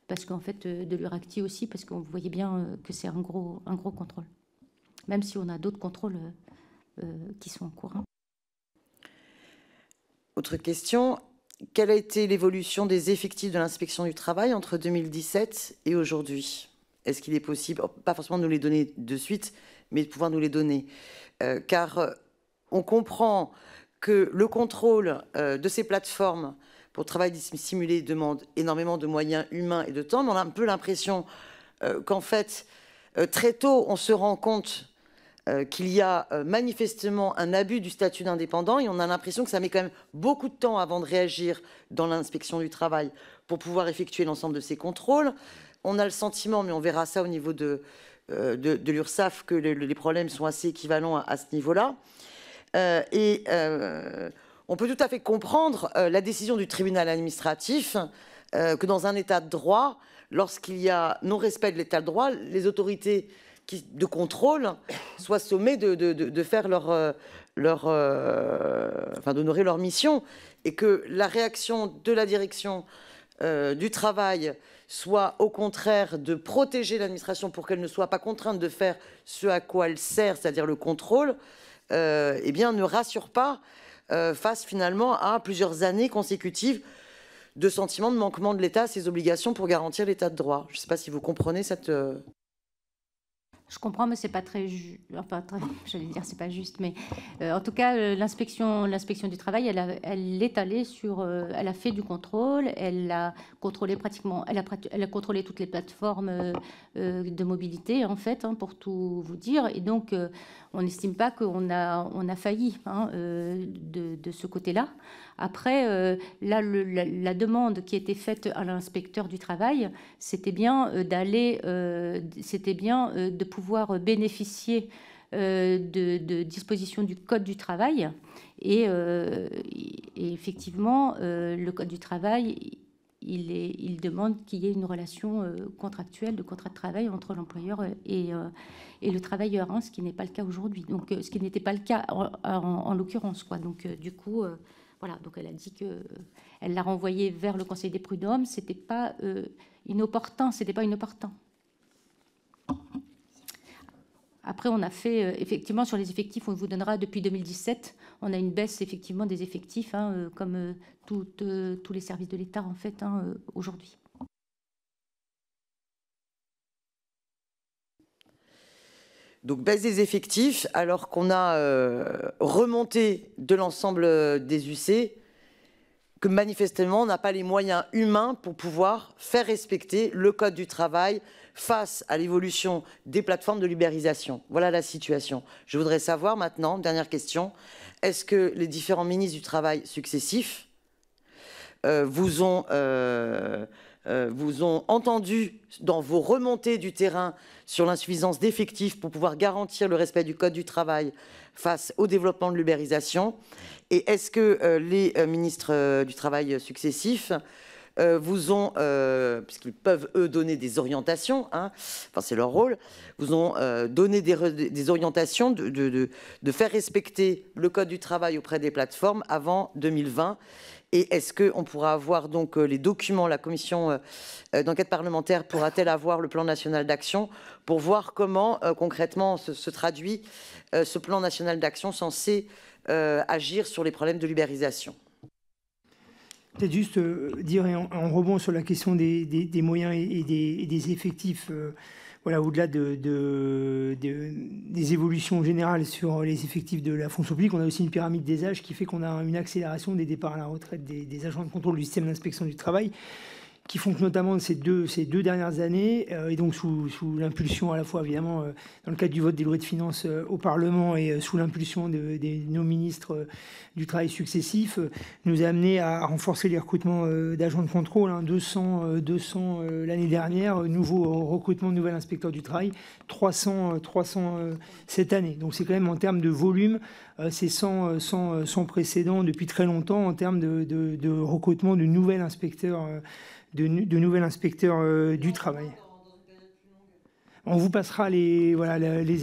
parce qu'en fait, euh, de l'URACTI aussi, parce qu'on voyait bien euh, que c'est un gros, un gros contrôle, même si on a d'autres contrôles euh, qui sont en cours. Hein. Autre question, quelle a été l'évolution des effectifs de l'inspection du travail entre 2017 et aujourd'hui Est-ce qu'il est possible, oh, pas forcément de nous les donner de suite, mais de pouvoir nous les donner Car on comprend que le contrôle de ces plateformes pour travail dissimulé demande énormément de moyens humains et de temps, on a un peu l'impression euh, qu'en fait, euh, très tôt, on se rend compte euh, qu'il y a manifestement un abus du statut d'indépendant et on a l'impression que ça met quand même beaucoup de temps avant de réagir dans l'inspection du travail pour pouvoir effectuer l'ensemble de ces contrôles. On a le sentiment, mais on verra ça au niveau de, de, l'URSSAF, que les problèmes sont assez équivalents à, ce niveau-là. et on peut tout à fait comprendre euh, la décision du tribunal administratif euh, que dans un état de droit, lorsqu'il y a non-respect de l'état de droit, les autorités de contrôle soient sommées de, faire leur, euh, d'honorer leur mission et que la réaction de la direction du travail soit au contraire de protéger l'administration pour qu'elle ne soit pas contrainte de faire ce à quoi elle sert, c'est-à-dire le contrôle, eh bien ne rassure pas euh, face finalement à plusieurs années consécutives de sentiments de manquement de l'État à ses obligations pour garantir l'État de droit. Je ne sais pas si vous comprenez cette... Euh, Je comprends, mais c'est pas très, enfin très... j'allais dire, c'est pas juste, mais euh, en tout cas, l'inspection, l'inspection du travail, elle, a, est allée sur, elle a fait du contrôle, elle a contrôlé pratiquement, elle a, elle a contrôlé toutes les plateformes de mobilité en fait, hein, pour tout vous dire, et donc on n'estime pas qu'on a, on a failli hein, euh, de, ce côté-là. Après, euh, là, la, demande qui était faite à l'inspecteur du travail, c'était bien euh, d'aller, c'était bien de pouvoir bénéficier de, dispositions du code du travail. Et, et effectivement, le code du travail il, demande qu'il y ait une relation euh, contractuelle de contrat de travail entre l'employeur et, euh, le travailleur, en hein, ce qui n'est pas le cas aujourd'hui. Donc, euh, ce qui n'était pas le cas en, l'occurrence, Donc, du coup. Voilà, donc elle a dit que elle l'a renvoyé vers le Conseil des prud'hommes. C'était pas inopportun, c'était pas inopportun. Après, on a fait euh, effectivement sur les effectifs, on vous donnera depuis 2017, on a une baisse effectivement des effectifs, hein, euh, comme euh, tous les services de l'État en fait hein, aujourd'hui. Donc baisse des effectifs alors qu'on a remonté de l'ensemble des UC que manifestement on n'a pas les moyens humains pour pouvoir faire respecter le code du travail, face à l'évolution des plateformes de libéralisation. Voilà la situation. Je voudrais savoir maintenant, dernière question, est-ce que les différents ministres du Travail successifs euh, euh, euh, vous ont... entendu dans vos remontées du terrain sur l'insuffisance d'effectifs pour pouvoir garantir le respect du Code du travail face au développement de l'ubérisation Et est-ce que les ministres du Travail successifs euh, vous ont, euh, puisqu'ils peuvent eux donner des orientations, hein, enfin c'est leur rôle, vous ont euh, donné des, orientations de, faire respecter le code du travail auprès des plateformes avant 2020. Et est-ce qu'on pourra avoir donc les documents, la commission d'enquête parlementaire pourra-t-elle avoir le plan national d'action pour voir comment concrètement se, traduit ce plan national d'action censé agir sur les problèmes de libérisation Peut-être juste euh, dire, en, rebond sur la question des, moyens et, des, effectifs, euh, voilà, au-delà des évolutions générales sur les effectifs de la fonction publique, on a aussi une pyramide des âges qui fait qu'on a une accélération des départs à la retraite des agents de contrôle du système d'inspection du travail qui font que notamment ces deux, dernières années, euh, et donc sous, l'impulsion à la fois évidemment euh, dans le cadre du vote des lois de finances euh, au Parlement et sous l'impulsion de, nos ministres du travail successifs, nous a amené à, renforcer les recrutements d'agents de contrôle, 200, hein, 200 l'année dernière, nouveau recrutement de nouvel inspecteur du travail, 300, 300 cette année. Donc c'est quand même en termes de volume, c'est sans, sans, précédent depuis très longtemps en termes de, de recrutement de nouvel inspecteur de, de nouvel inspecteur euh, du travail. On vous passera les,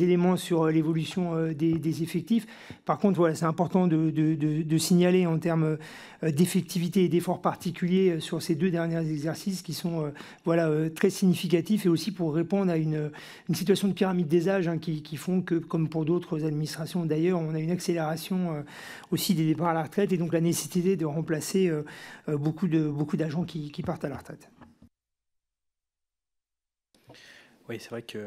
éléments sur euh, l'évolution euh, des, effectifs. Par contre, c'est important de, signaler en termes euh, d'effectivité et d'efforts particuliers sur ces deux derniers exercices qui sont voilà, très significatifs et aussi pour répondre à une, situation de pyramide des âges hein, qui, font que, comme pour d'autres administrations d'ailleurs, on a une accélération aussi des départs à la retraite et donc la nécessité de remplacer beaucoup d'agents qui partent à la retraite. Oui, c'est vrai que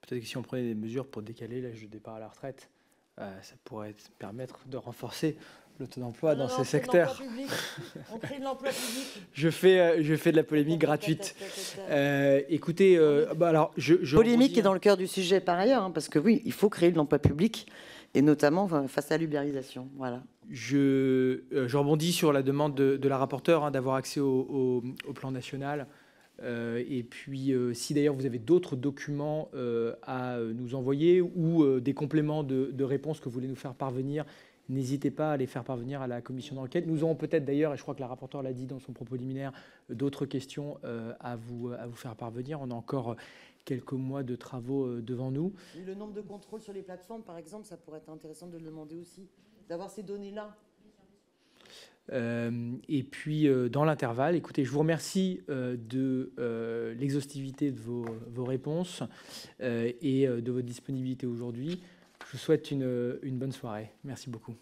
peut-être que si on prenait des mesures pour décaler l'âge de départ à la retraite, euh, ça pourrait permettre de renforcer le taux d'emploi dans ces secteurs. on crée de l'emploi public. je fais, euh, je fais de la polémique gratuite. Euh, écoutez, bah, alors, je, polémique est dans hein. le cœur du sujet par ailleurs, hein, parce que oui, il faut créer de l'emploi public et notamment face à l'ubérisation. Voilà. Je, rebondis sur la demande de, la rapporteure hein, d'avoir accès au, plan national euh, et puis, euh, si d'ailleurs vous avez d'autres documents euh, à nous envoyer ou des compléments de, de réponses que vous voulez nous faire parvenir, N'hésitez pas à les faire parvenir à la commission d'enquête. Nous aurons peut-être d'ailleurs, et je crois que la rapporteure l'a dit dans son propos liminaire, d'autres questions à, vous, à vous faire parvenir. On a encore quelques mois de travaux devant nous. Le nombre de contrôles sur les plateformes, par exemple, ça pourrait être intéressant de le demander aussi, d'avoir ces données-là. Euh, et puis, euh, dans l'intervalle, écoutez, je vous remercie euh, de l'exhaustivité de vos, vos réponses et de votre disponibilité aujourd'hui. Je vous souhaite une, une bonne soirée. Merci beaucoup.